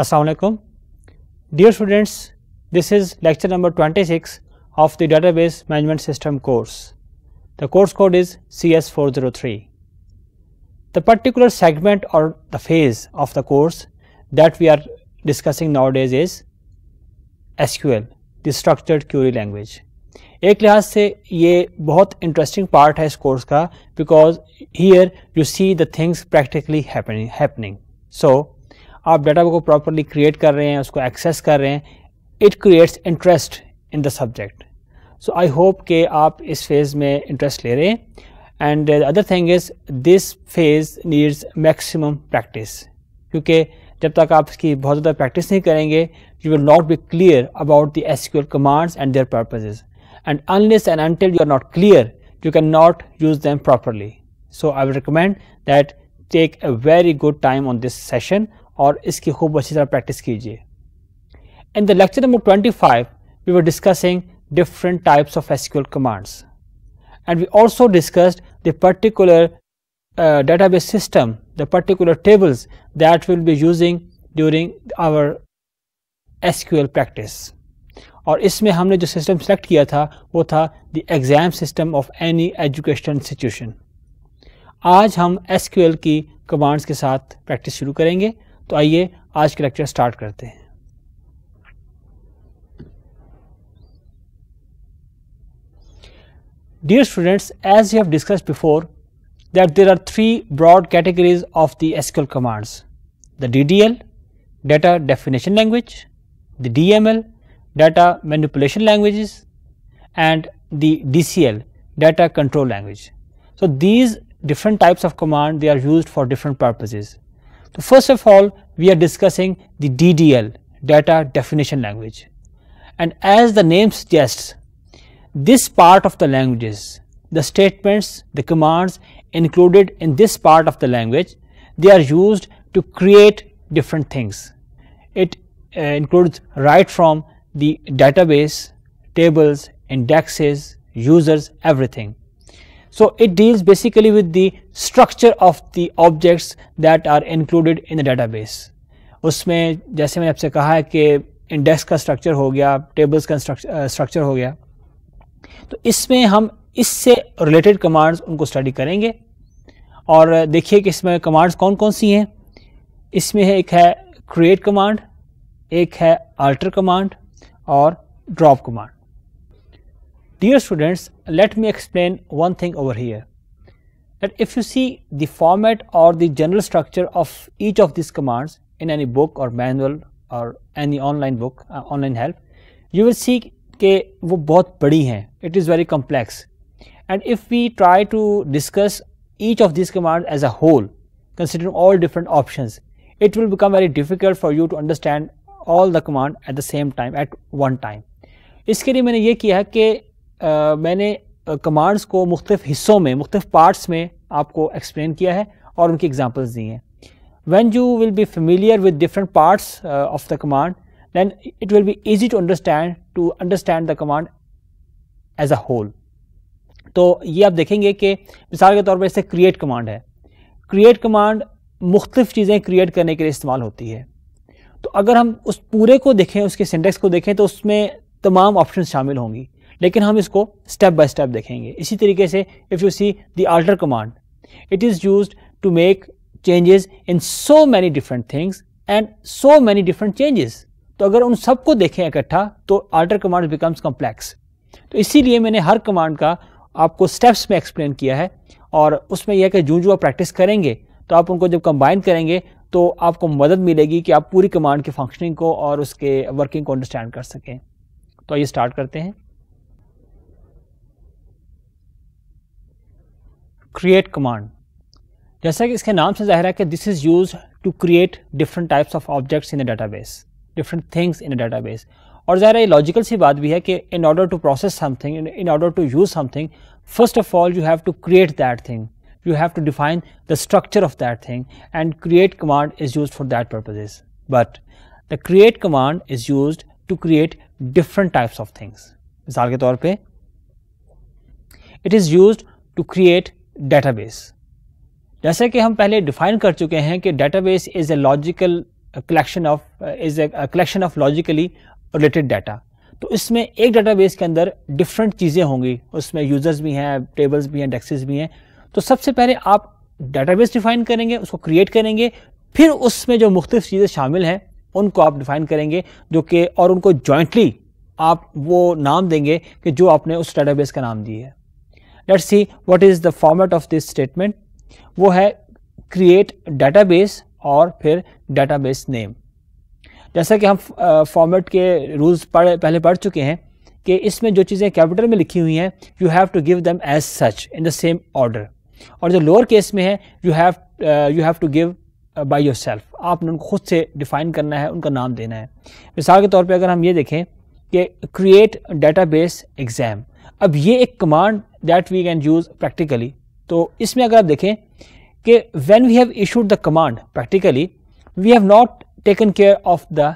Assalamualaikum. Dear students, this is lecture number 26 of the database management system course. The course code is CS403. The particular segment or the phase of the course that we are discussing nowadays is SQL, the structured query language. एक लिहाज से ये बहुत interesting part है इस course का because here you see the things practically happening so आप data को प्रॉपरली क्रिएट कर रहे हैं उसको एक्सेस कर रहे हैं it creates interest in the subject so I hope के आप इस फेज़ में इंटरेस्ट ले रहे हैं and other thing is this phase needs maximum practice क्योंकि जब तक आप इसकी बहुत ज़्यादा प्रैक्टिस नहीं करेंगे you will not be clear about the S commands and their purposes and unless and until you are not clear you can not use them properly so I recommend that take a very good time on this session और इसकी खूब अच्छी तरह practice कीजिए in the lecture number twenty five we were discussing different types of SQL commands and we also discussed the particular database system the particular tables that will be using during our SQL practice और इसमें हमने जो system select किया था वो था the exam system of any education institution आज हम एसक्यूएल की कमांड्स के साथ प्रैक्टिस शुरू करेंगे तो आइए आज start lecture start Dear students, as we have discussed before, that there are three broad categories of the SQL commands, the DDL, data definition language, the DML, data manipulation languages, and the DCL, data control language. So, these different types of command, they are used for different purposes. So, first of all we are discussing the DDL data definition language and as the name suggests this part of the language is the statements the commands included in this part of the language they are used to create different things. It uh, includes right from the database, tables, indexes, users, everything. So it deals basically with the structure of the objects that are included in the database. उसमें जैसे मैंने आपसे कहा है कि index का structure हो गया टेबल्स का स्ट्रक्चर हो गया तो इसमें हम इससे रिलेटेड कमांड्स उनको स्टडी करेंगे और देखिए कि इसमें कमांड्स कौन कौन सी हैं इसमें है एक है क्रिएट कमांड एक है अल्टर कमांड और drop command Dear students, let me explain one thing over here that if you see the format or the general structure of each of these commands in any book or manual or any online book, uh, online help, you will see कि वो बहुत बड़ी हैं it is very complex and if we try to discuss each of these commands as a whole considering all different options it will become very difficult for you to understand all the command at the same time at one time इसके लिए मैंने ये किया कि आ, मैंने commands को मुख्तफ हिस्सों में मुख्तफ पार्ट्स में आपको एक्सप्लेन किया है और उनकी एग्जांपल्स दी हैं when you will be familiar with different parts of the command then it will be easy to understand to understand the command as a whole तो ये आप देखेंगे कि मिसाल के तौर पर इससे क्रिएट कमांड है क्रिएट कमांड मुख्तफ चीज़ें क्रिएट करने के लिए इस्तेमाल होती है तो अगर हम उस पूरे को देखें उसके सेंटेक्स को देखें तो उसमें तमाम ऑप्शन शामिल होंगी लेकिन हम इसको स्टेप बाय स्टेप देखेंगे इसी तरीके से if you see the alter command it is use to make changes in so many different things and so many different changes तो अगर उन सबको देखें इकट्ठा तो आल्टर कमांड बिकम्स कॉम्प्लेक्स तो इसीलिए मैंने हर कमांड का आपको स्टेप्स में एक्सप्लेन किया है और उसमें यह है कि जू जो आप प्रैक्टिस करेंगे तो आप उनको जब कंबाइन करेंगे तो आपको मदद मिलेगी कि आप पूरी कमांड की फंक्शनिंग को और उसके वर्किंग को अंडरस्टैंड कर सकें तो आइए स्टार्ट करते हैं create command. Just like इसके नाम से this is used to create different types of objects in a database, different things in a database. In a database a logical है लॉजिकल सी बात भी है कि In order to process something, in order to use something first of all you have to create that thing you have to define the structure of that thing and create command is used for that purposes. But the create command is used to create different types of things. मिसाल के it is used to create database जैसे कि हम पहले define कर चुके हैं कि database is a logical collection of is a collection of logically related data तो इसमें एक बेस के अंदर डिफरेंट चीज़ें होंगी उसमें यूज़र्स भी हैं टेबल्स भी हैं डेक्सेस भी हैं तो सबसे पहले आप बेस डिफाइन करेंगे उसको क्रिएट करेंगे फिर उसमें जो मुख्त चीज़ें शामिल हैं उनको आप डिफाइन करेंगे जो कि और उनको जॉइंटली आप वो नाम देंगे कि जो आपने उस बेस का नाम दिया है let's see what is the format of this statement वो है क्रिएट बेस और फिर बेस नेम जैसा कि हम फॉर्मेट के रूल्स पढ़ पहले पढ़ चुके हैं कि इसमें जो चीज़ें कैपिटल में लिखी हुई हैं you have to give them as such in the same order और जो लोअर केस में है you have you have to give by yourself आपने उनको खुद से डिफाइन करना है उनका नाम देना है मिसाल के तौर पर अगर हम ये देखें कि क्रिएट डाटा बेस एग्ज़ाम अब ये एक command that we can use practically तो इसमें अगर आप देखें कि when we have issued the command practically we have not taken care of the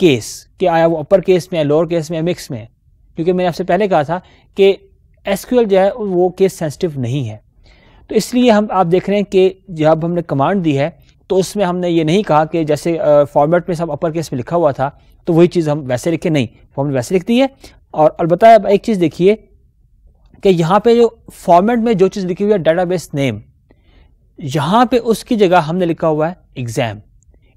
case कि आया वो अपर केस में है लोअर केस में है मिक्स में क्योंकि मैंने आपसे पहले कहा था कि एस क्यू एल जो है वो केस सेंसिटिव नहीं है तो इसलिए हम आप देख रहे हैं कि जब हमने कमांड दी है तो उसमें हमने ये नहीं कहा कि जैसे फॉर्मेट में सब अपर केस में लिखा हुआ था तो वही चीज़ हम वैसे लिखे नहीं वो हमने वैसे लिख दी है और अलबत्त एक चीज़ देखिए कि यहाँ पे जो फॉर्मेट में जो चीज़ लिखी हुई है डाटाबेस नेम यहाँ पे उसकी जगह हमने लिखा हुआ है एग्ज़ाम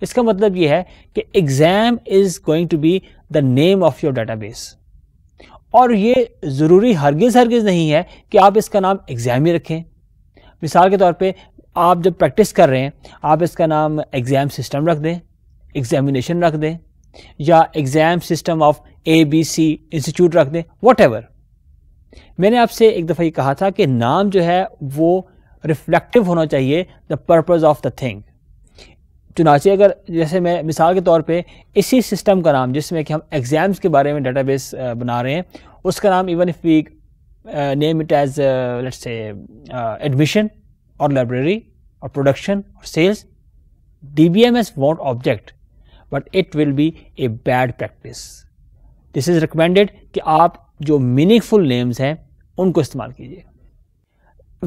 इसका मतलब ये है कि exam is going to be the name of your database और ये ज़रूरी हरगिज़ हरगिज़ नहीं है कि आप इसका नाम एग्ज़ाम ही रखें मिसाल के तौर पे आप जब प्रैक्टिस कर रहे हैं आप इसका नाम एग्ज़ाम सिस्टम रख दें एग्ज़ामिनेशन रख दें या exam system of A B C institute रख दें वट एवर मैंने आपसे एक दफ़ा ये कहा था कि नाम जो है वो रिफ्लेक्टिव होना चाहिए the purpose of the thing चुनाचे अगर जैसे मैं मिसाल के तौर पे इसी सिस्टम का नाम जिसमें कि हम एग्ज़ाम्स के बारे में डेटाबेस बना रहे हैं उसका नाम even if we name it as let's say admission और लाइब्रेरी और प्रोडक्शन और sales D B M S won't object but it will be a bad practice this is recommended कि आप जो मीनिंगफुल नेम्स हैं उनको इस्तेमाल कीजिए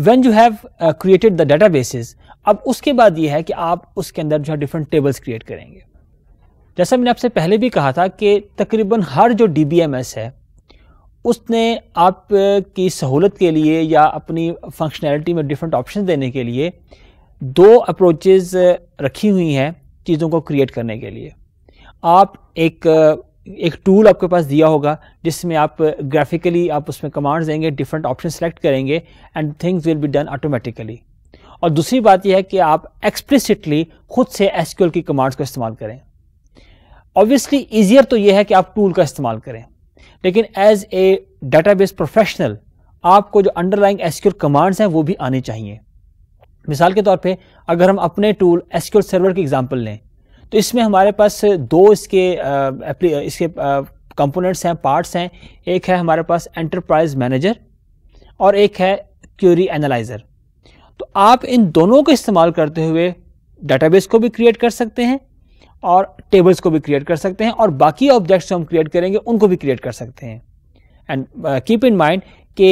when you have created the databases अब उसके बाद ये है कि आप उसके अंदर जो है डिफरेंट टेबल्स क्रिएट करेंगे जैसा मैंने आपसे पहले भी कहा था कि तकरीबन हर जो डी है उसने आप uh, की सहूलत के लिए या अपनी फंक्शनैलिटी में डिफरेंट ऑप्शन देने के लिए दो अप्रोचेज uh, रखी हुई हैं चीज़ों को क्रिएट करने के लिए आप एक uh, एक टूल आपके पास दिया होगा जिसमें आप ग्राफिकली आप उसमें कमांड्स देंगे डिफरेंट ऑप्शन सेलेक्ट करेंगे and things will be done automatically और दूसरी बात यह है कि आप एक्सप्लिसिटली खुद से एस की कमांड्स का इस्तेमाल करें ऑब्वियसली ईजियर तो यह है कि आप टूल का इस्तेमाल करें लेकिन एज ए डाटाबेस प्रोफेशनल आपको जो अंडरलाइंग एस कमांड्स हैं वो भी आनी चाहिए मिसाल के तौर पे अगर हम अपने टूल एस सर्वर की एग्जांपल लें तो इसमें हमारे पास दो इसके इसके कंपोनेंट्स हैं पार्ट्स हैं एक है हमारे पास एंटरप्राइज मैनेजर और एक है क्यूरी एनालाइज़र तो आप इन दोनों को इस्तेमाल करते हुए डाटाबेस को भी क्रिएट कर सकते हैं और टेबल्स को भी क्रिएट कर सकते हैं और बाकी ऑब्जेक्ट्स जो हम क्रिएट करेंगे उनको भी क्रिएट कर सकते हैं एंड कीप इन माइंड कि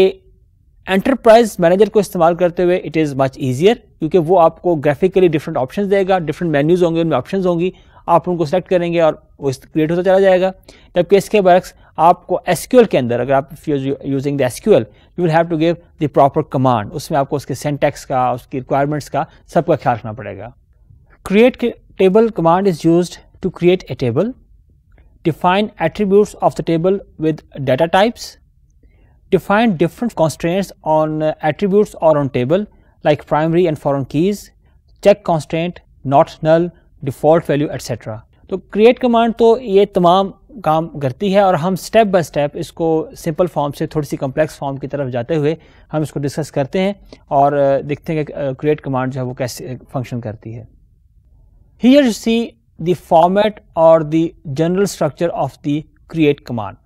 एंटरप्राइज मैनेजर को इस्तेमाल करते हुए इट इज़ मच ईजियर क्योंकि वो आपको ग्राफिकली डिफरेंट ऑप्शन देगा डिफरेंट मेन्यूज होंगे उनमें ऑप्शन होंगी आप उनको सेलेक्ट करेंगे और वो क्रिएट होता चला जाएगा जबकि इसके बरक्स आपको एस के अंदर अगर आप using the S you will have to give the proper command उसमें आपको उसके सेंटेक्स का उसकी रिक्वायरमेंट्स का सबका ख्याल रखना पड़ेगा create table command is used to create a table define attributes of the table with data types define different constraints on uh, attributes or on table like primary and foreign keys, check constraint, not null, default value etc. to create command to ye tamam kaam karti hai aur hum step by step isko simple form se thodi si complex form ki taraf jate hue hum isko discuss karte hain aur uh, dekhte hain ki uh, create command जो है वो कैसे function karti hai Here you see the format or the general structure of the create command.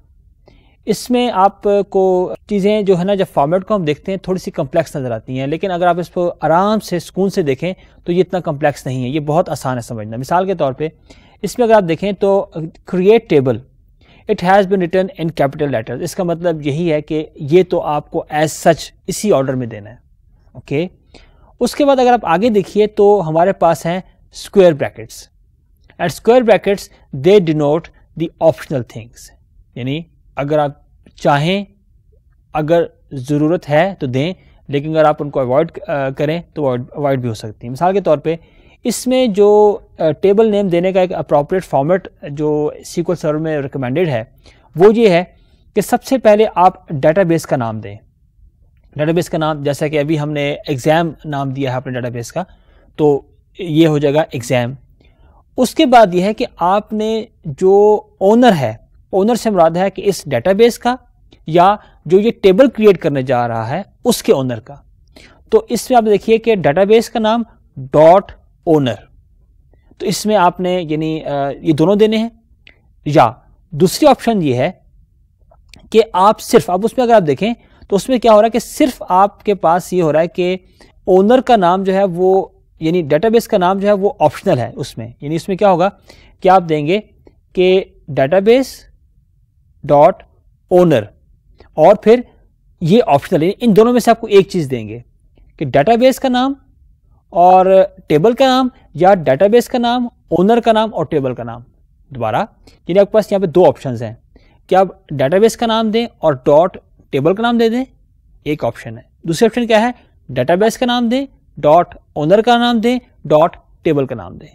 इसमें आपको चीज़ें जो है ना जब फॉर्मेट को हम देखते हैं थोड़ी सी कम्प्लेक्स नज़र आती हैं लेकिन अगर आप इसको आराम से सुकून से देखें तो ये इतना कम्प्लेक्स नहीं है ये बहुत आसान है समझना मिसाल के तौर पर इसमें अगर आप देखें तो create table it has been written in capital letter इसका मतलब यही है कि ये तो आपको एज सच इसी ऑर्डर में देना है ओके okay? उसके बाद अगर आप आगे देखिए तो हमारे पास हैं square brackets and square brackets they denote the optional things यानी अगर आप चाहें अगर ज़रूरत है तो दें लेकिन अगर आप उनको अवॉइड करें तो अवॉइड भी हो सकती है मिसाल के तौर पे इसमें जो टेबल नेम देने का एक अप्रोप्रिएट फॉर्मेट जो सीक्वल सर्वर में रिकमेंडेड है वो ये है कि सबसे पहले आप डेटाबेस का नाम दें डेटाबेस का नाम जैसा कि अभी हमने एग्ज़ाम नाम दिया है अपने डेटाबेस का तो ये हो जाएगा एग्ज़ाम उसके बाद यह है कि आपने जो ओनर है ओनर से मुराद है कि इस डेटाबेस का या जो ये टेबल क्रिएट करने जा रहा है उसके ओनर का तो इसमें आप देखिए कि डेटाबेस का नाम डॉट ओनर तो इसमें आपने यानी ये दोनों देने हैं या दूसरी ऑप्शन ये है कि आप सिर्फ अब उसमें अगर आप देखें तो उसमें क्या हो रहा है कि सिर्फ आपके पास ये हो रहा है कि ओनर का नाम जो है वो यानी डेटाबेस का नाम जो है वो ऑप्शनल है उसमें यानी इसमें क्या होगा कि आप देंगे कि डेटाबेस डॉट ओनर और फिर ये ऑप्शनल है इन दोनों में से आपको एक चीज़ देंगे कि डेटाबेस का नाम और टेबल का नाम या डेटाबेस का नाम ओनर का नाम और टेबल का नाम दोबारा यानी आपके पास यहाँ पे दो ऑप्शंस हैं कि आप डेटाबेस का नाम दें और डॉट टेबल का नाम दे दें एक ऑप्शन है दूसरी ऑप्शन क्या है डेटाबेस का नाम दें डॉट ओनर का नाम दें डॉट टेबल का नाम दें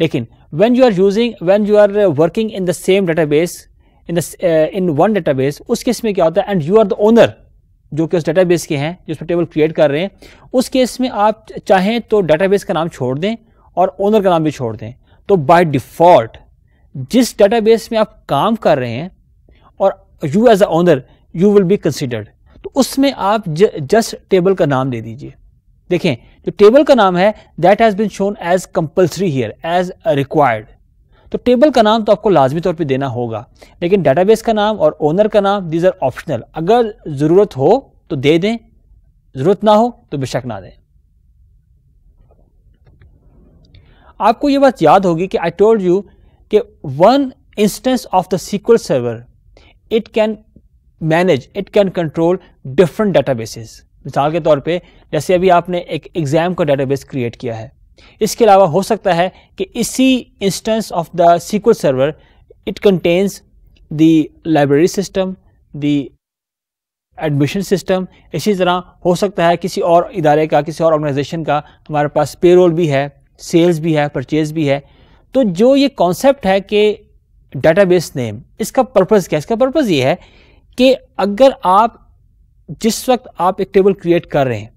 लेकिन when you are using when you are working in the same database in in one database उस केस में क्या होता है and you are the owner जो कि उस डेटाबेस के हैं जिसमें टेबल क्रिएट कर रहे हैं उस केस में आप चाहें तो डेटाबेस का नाम छोड़ दें और ओनर का नाम भी छोड़ दें तो बाय डिफ़ॉल्ट जिस डेटाबेस में आप काम कर रहे हैं और you as a owner you will be considered तो उसमें आप जस्ट टेबल का नाम दे दीजिए देखें जो टेबल का नाम है that has been shown as compulsory here as required तो टेबल का नाम तो आपको लाजमी तौर पे देना होगा लेकिन डेटाबेस का नाम और ओनर का नाम दीज आर ऑप्शनल अगर ज़रूरत हो तो दे दें ज़रूरत ना हो तो बेशक ना दें आपको यह बात याद होगी कि आई टोल्ड यू कि one instance of the sequel server it can manage it can control different databases मिसाल के तौर पे जैसे अभी आपने एक एग्ज़ाम का डाटाबेस क्रिएट किया है इसके अलावा हो सकता है कि इसी instance of the sequel server it contains the library system the admission system इसी तरह हो सकता है किसी और इदारे का किसी और ऑर्गेनाइजेशन का हमारे पास रोल भी है सेल्स भी है परचेज भी है तो जो ये कॉन्सेप्ट है कि बेस नेम इसका पर्पज़ क्या है इसका पर्पज़ ये है कि अगर आप जिस वक्त आप एक टेबल क्रिएट कर रहे हैं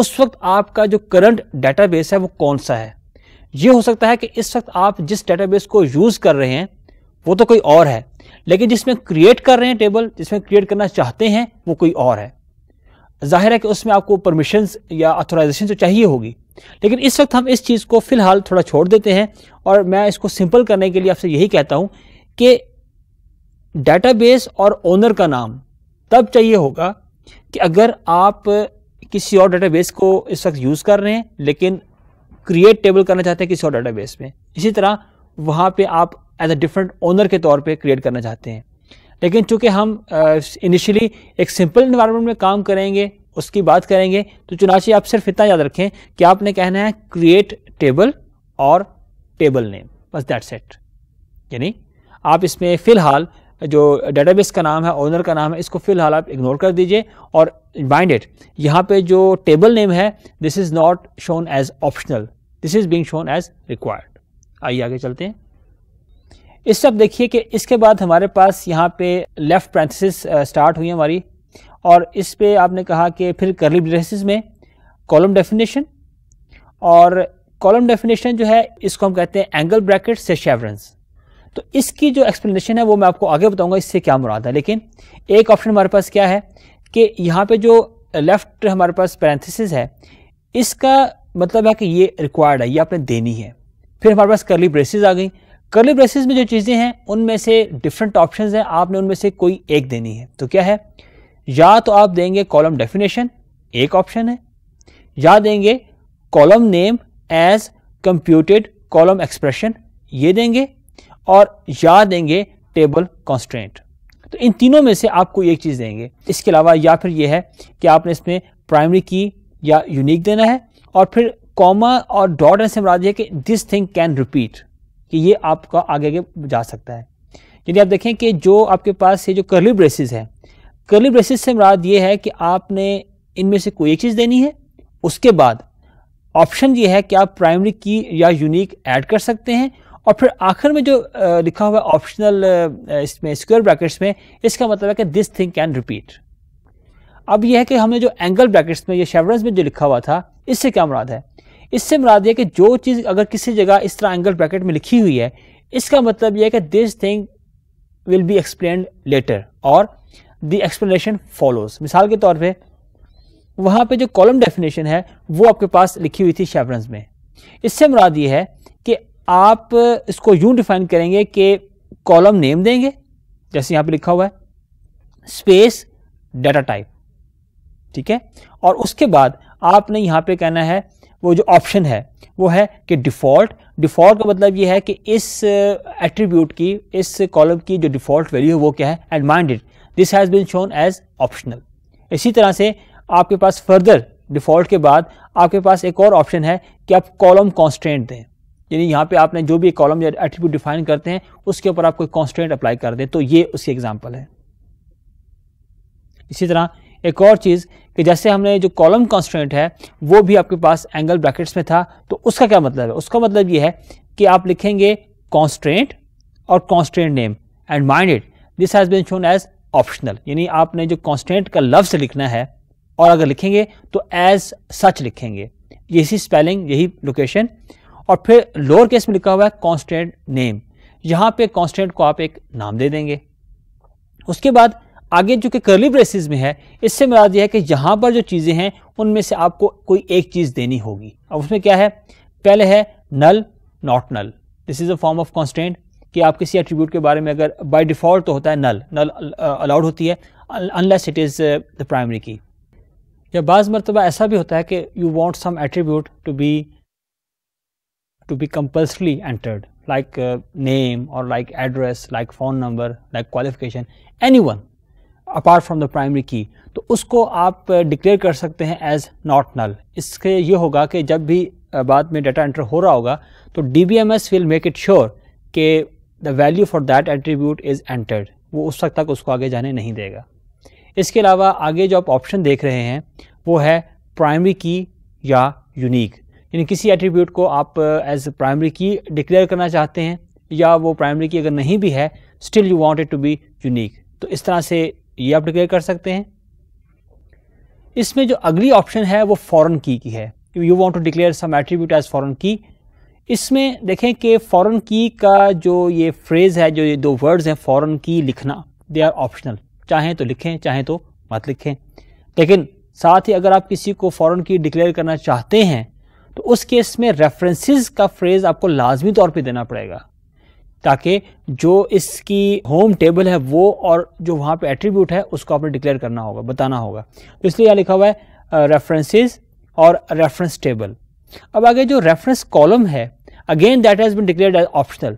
उस वक्त आपका जो करंट डेटाबेस है वो कौन सा है ये हो सकता है कि इस वक्त आप जिस डेटाबेस को यूज़ कर रहे हैं वो तो कोई और है लेकिन जिसमें क्रिएट कर रहे हैं टेबल जिसमें क्रिएट करना चाहते हैं वो कोई और है जाहिर है कि उसमें आपको परमिशन या अथोराइजेशन तो चाहिए होगी लेकिन इस वक्त हम इस चीज़ को फ़िलहाल थोड़ा छोड़ देते हैं और मैं इसको सिंपल करने के लिए आपसे यही कहता हूँ कि डेटाबेस और ओनर का नाम तब चाहिए होगा कि अगर आप किसी और डेटाबेस को इस वक्त यूज़ कर रहे हैं लेकिन क्रिएट टेबल करना चाहते हैं किसी और डेटाबेस में इसी तरह वहाँ पे आप एज अ डिफरेंट ओनर के तौर पे क्रिएट करना चाहते हैं लेकिन चूंकि हम इनिशियली एक सिंपल इन्वायरमेंट में काम करेंगे उसकी बात करेंगे तो चुनाची आप सिर्फ इतना याद रखें कि आपने कहना है क्रिएट टेबल और टेबल नेम बस दैट सेट यानी आप इसमें फ़िलहाल जो डेटाबेस का नाम है ओनर का नाम है इसको फ़िलहाल आप इग्नोर कर दीजिए और बाइंड इट यहाँ पे जो टेबल नेम है this is not shown as optional this is being shown as required आइए आगे चलते हैं इस सब देखिए कि इसके बाद हमारे पास यहाँ पे लेफ़्ट पैंथिस स्टार्ट हुई हमारी और इस पर आपने कहा कि फिर करली ड्रेसिस में कॉलम डेफिनेशन और कॉलम डेफिनेशन जो है इसको हम कहते हैं एंगल ब्रैकेट से शेवरेंस तो इसकी जो एक्सप्लेनेशन है वो मैं आपको आगे बताऊंगा इससे क्या मुराद है लेकिन एक ऑप्शन हमारे पास क्या है कि यहाँ पे जो लेफ्ट हमारे पास पैरेंथिस है इसका मतलब है कि ये रिक्वायर्ड है ये आपने देनी है फिर हमारे पास करली ब्रेसिस आ गई करली ब्रेसिस में जो चीज़ें हैं उनमें से डिफरेंट ऑप्शन हैं आपने उनमें से कोई एक देनी है तो क्या है या तो आप देंगे कॉलम डेफिनेशन एक ऑप्शन है या देंगे column name as computed column expression ये देंगे और या देंगे टेबल कॉन्स्टेंट तो इन तीनों में से आपको एक चीज़ देंगे इसके अलावा या फिर यह है कि आपने इसमें प्राइमरी की या यूनिक देना है और फिर कॉमा और डॉट से बना दिया कि दिस थिंग कैन रिपीट कि ये आपका आगे आगे जा सकता है यदि आप देखें कि जो आपके पास ये जो कर्ली ब्रेसिस है कर्ली ब्रेसिस से मराद ये है कि आपने इनमें से कोई एक चीज़ देनी है उसके बाद ऑप्शन ये है कि आप प्राइमरी की या यूनिक ऐड कर सकते हैं और फिर आखिर में जो लिखा हुआ ऑप्शनल इसमें स्क्वायर ब्रैकेट्स में इसका मतलब है कि दिस थिंग कैन रिपीट अब यह है कि हमने जो एंगल ब्रैकेट्स में या शेवरेंस में जो लिखा हुआ था इससे क्या मुराद है इससे मुराद यह कि जो चीज़ अगर किसी जगह इस तरह एंगल ब्रैकेट में लिखी हुई है इसका मतलब यह है कि this thing will be explain later और द एक्सप्लेनेशन फॉलोज मिसाल के तौर पर वहाँ पर जो कॉलम डेफिनेशन है वो आपके पास लिखी हुई थी शेवरस में इससे मुराद ये है आप इसको यूं डिफाइन करेंगे कि कॉलम नेम देंगे जैसे यहां पे लिखा हुआ है स्पेस डाटा टाइप ठीक है और उसके बाद आपने यहां पे कहना है वो जो ऑप्शन है वो है कि डिफ़ॉल्ट डिफ़ॉल्ट का मतलब ये है कि इस एट्रीब्यूट की इस कॉलम की जो डिफ़ॉल्ट वैल्यू है वो क्या है and minded this has been shown as optional इसी तरह से आपके पास फर्दर डिफ़ॉल्ट के बाद आपके पास एक और ऑप्शन है कि आप कॉलम कॉन्स्टेंट दें यानी यहाँ पे आपने जो भी कॉलम या एट्रीब्यूट डिफाइन करते हैं उसके ऊपर आप कोई कॉन्स्टेंट अप्लाई कर दें तो ये उसकी एग्जाम्पल है इसी तरह एक और चीज़ कि जैसे हमने जो कॉलम कॉन्स्टेंट है वो भी आपके पास एंगल ब्रैकेट्स में था तो उसका क्या मतलब है उसका मतलब ये है कि आप लिखेंगे कॉन्स्टेंट और constant name and mind it this has been shown as optional यानी आपने जो कॉन्स्टेंट का लफ्स लिखना है और अगर लिखेंगे तो एज सच लिखेंगे यही स्पेलिंग यही लोकेशन और फिर लोअर केस में लिखा हुआ है कॉन्स्टेंट नेम यहां पे कॉन्स्टेंट को आप एक नाम दे देंगे उसके बाद आगे जो कि करली ब्रेसिस में है इससे मेरा यह है कि यहां पर जो चीज़ें हैं उनमें से आपको कोई एक चीज़ देनी होगी अब उसमें क्या है पहले है null not null this is a form of constant कि आप किसी एट्रीब्यूट के बारे में अगर बाय डिफ़ॉल्ट तो होता है नल नल अलाउड होती है unless it is the primary key या बाज़ मरतबा ऐसा भी होता है कि you want some attribute to be to be compulsorily entered like uh, name or like address like phone number like qualification anyone apart from the primary key तो उसको आप डिक्लेयर uh, कर सकते हैं एज नॉट नल इसके ये होगा कि जब भी uh, बाद में डाटा एंटर हो रहा होगा तो D B M S will make it sure कि the value for that attribute is entered वो उस वक्त तक उसको आगे जाने नहीं देगा इसके अलावा आगे जो आप ऑप्शन देख रहे हैं वो है प्राइमरी की या यूनिक यानी किसी एट्रीब्यूट को आप एज प्राइमरी की डिक्लेयर करना चाहते हैं या वो प्राइमरी की अगर नहीं भी है still you want it to be unique तो इस तरह से ये आप डिक्लेयर कर सकते हैं इसमें जो अगली ऑप्शन है वो फॉरन की की है you want to declare some attribute as foreign key इसमें देखें कि फॉरन की का जो ये फ्रेज़ है जो ये दो वर्ड्स हैं फॉरन की लिखना दे आर ऑप्शनल चाहें तो लिखें चाहें तो मत लिखें लेकिन साथ ही अगर आप किसी को फॉरन की डिक्लेयर करना चाहते हैं तो उस केस में रेफरेंसेस का फ्रेज आपको लाजमी तौर पे देना पड़ेगा ताकि जो इसकी होम टेबल है वो और जो वहाँ पे एट्रीब्यूट है उसको आपने डिक्लेयर करना होगा बताना होगा तो इसलिए यहाँ लिखा हुआ है रेफरेंसेस और रेफरेंस टेबल अब आगे जो रेफरेंस कॉलम है again that has been declared as optional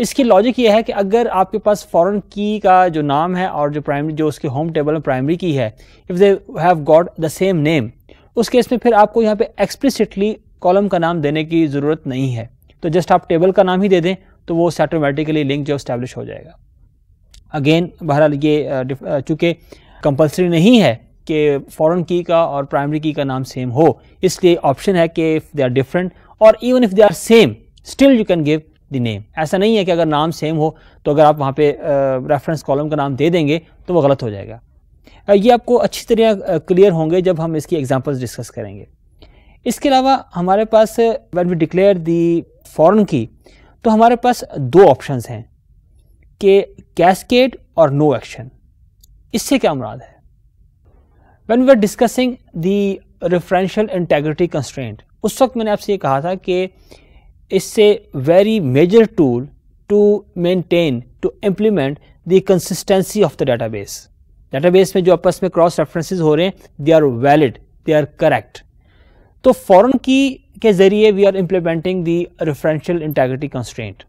इसकी लॉजिक ये है कि अगर आपके पास फॉरेन की का जो नाम है और जो प्राइमरी जो उसके होम टेबल में प्राइमरी की है if they have got the same name उस केस में फिर आपको यहाँ पे एक्सप्लिसिटली कॉलम का नाम देने की ज़रूरत नहीं है तो जस्ट आप टेबल का नाम ही दे दें तो वो ऑटोमेटिकली लिंक जो स्टैब्लिश हो जाएगा अगेन बहरहाल ये चूँकि कंपलसरी नहीं है कि फॉरेन की का और प्राइमरी की का नाम सेम हो इसलिए ऑप्शन है कि इफ़ दे आर डिफरेंट और even if they are same still you can give the name ऐसा नहीं है कि अगर नाम सेम हो तो अगर आप वहाँ पे रेफरेंस कॉलम का नाम दे देंगे तो वो गलत हो जाएगा ये आपको अच्छी तरह क्लियर होंगे जब हम इसकी एग्जांपल्स डिस्कस करेंगे इसके अलावा हमारे पास when we declare the foreign key तो हमारे पास दो ऑप्शंस हैं कि कैस्केड और नो एक्शन इससे क्या मुराद है when we are discussing the referential integrity constraint उस वक्त मैंने आपसे ये कहा था कि इससे very major tool to maintain to implement the consistency of the database database में जो आपस में क्रॉस रेफरेंसेज हो रहे हैं they are valid they are correct तो फॉरन की के ज़रिए we are implementing the referential integrity constraint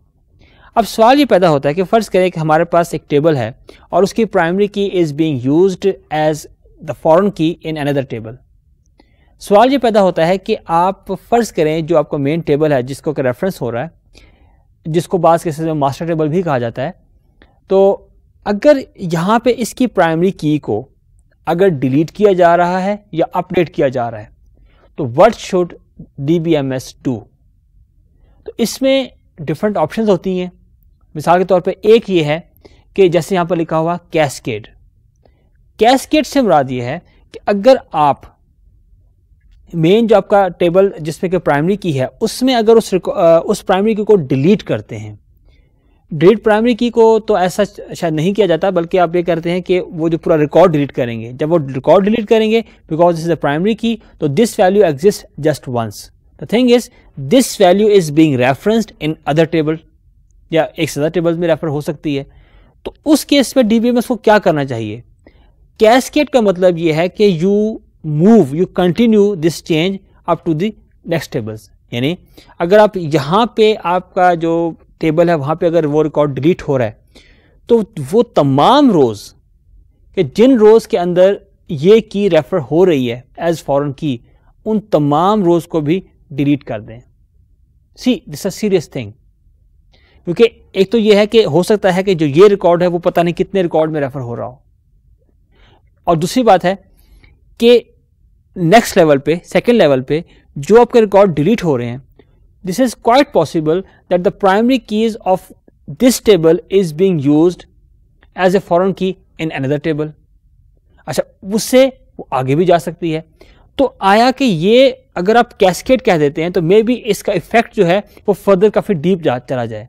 अब सवाल ये पैदा होता है कि फ़र्ज़ करें कि हमारे पास एक टेबल है और उसकी primary key is being used as the foreign key in another table सवाल ये पैदा होता है कि आप फ़र्ज़ करें जो आपका मेन टेबल है जिसको कि रेफरेंस हो रहा है जिसको बाज के में मास्टर टेबल भी कहा जाता है तो अगर यहाँ पे इसकी प्राइमरी की को अगर डिलीट किया जा रहा है या अपडेट किया जा रहा है तो what should D B M S do तो इसमें डिफरेंट ऑप्शन होती हैं मिसाल के तौर पर एक ये है कि जैसे यहां पर लिखा हुआ कैस्केड कैस्केड से मुराद यह है कि अगर आप मेन जो आपका टेबल जिसमें कि प्राइमरी की है उसमें अगर उस उस प्राइमरी की को डिलीट करते हैं डिलीट प्राइमरी की को तो ऐसा शायद नहीं किया जाता बल्कि आप ये करते हैं कि वो जो पूरा रिकॉर्ड डिलीट करेंगे जब वो रिकॉर्ड डिलीट करेंगे because this is a primary key तो this value exist just once the thing is this value is being referenced in other table या एक से टेबल्स में रेफर हो सकती है तो उस केस में डी को क्या करना चाहिए कैसकेट का मतलब यह है कि you move you continue this change up to the next tables यानी अगर आप यहाँ पे आपका जो टेबल है वहां पे अगर वो रिकॉर्ड डिलीट हो रहा है तो वो तमाम रोज़ कि जिन रोज़ के अंदर ये की रेफ़र हो रही है एज़ फॉरन की उन तमाम रोज़ को भी डिलीट कर दें see this a serious thing क्योंकि एक तो ये है कि हो सकता है कि जो ये रिकॉर्ड है वो पता नहीं कितने रिकॉर्ड में रेफ़र हो रहा हो और दूसरी बात है कि नेक्स्ट लेवल पे सेकंड लेवल पे जो आपके रिकॉर्ड डिलीट हो रहे हैं this is quite possible that the primary keys of this table is being used as a foreign key in another table. अच्छा उससे वो आगे भी जा सकती है तो आया कि ये अगर आप कैस्केट कह देते हैं तो मे बी इसका इफेक्ट जो है वो फर्दर काफ़ी डीप जा चला जाए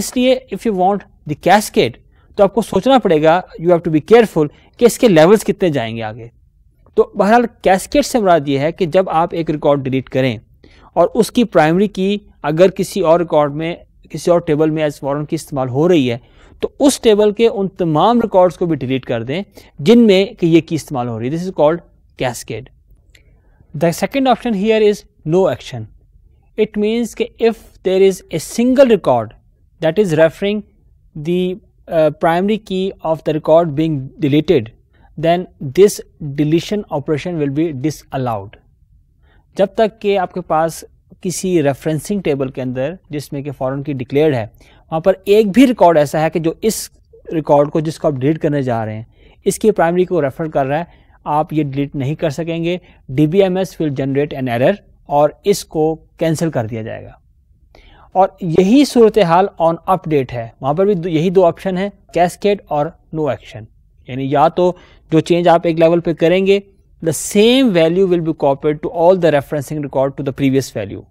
इसलिए if you want the cascade तो आपको सोचना पड़ेगा you have to be careful कि इसके लेवल्स कितने जाएंगे आगे तो बहरहाल कैस्केट से मुराद ये है कि जब आप एक रिकॉर्ड डिलीट करें और उसकी प्राइमरी की अगर किसी और रिकॉर्ड में किसी और टेबल में एज फॉरन की इस्तेमाल हो रही है तो उस टेबल के उन तमाम रिकॉर्ड्स को भी डिलीट कर दें जिनमें कि ये की इस्तेमाल हो रही है this is called cascade the second option here is no action it means कि if there is a single record that is referring the primary key of the record being deleted then this deletion operation will be disallowed. जब तक कि आपके पास किसी referencing table के अंदर जिसमें कि फॉरन की डिक्लेयर्ड है वहाँ पर एक भी रिकॉर्ड ऐसा है कि जो इस रिकॉर्ड को जिसको आप डिलीट करने जा रहे हैं इसकी प्राइमरी को रेफर कर रहा है आप ये डिलीट नहीं कर सकेंगे D B M S will generate an error और इसको कैंसिल कर दिया जाएगा और यही सूरत हाल ऑन अपडेट है वहाँ पर भी यही दो ऑप्शन है कैसकेट और नो एक्शन यानी या तो जो चेंज आप एक लेवल पर करेंगे the same value will be copied to all the referencing record to the previous value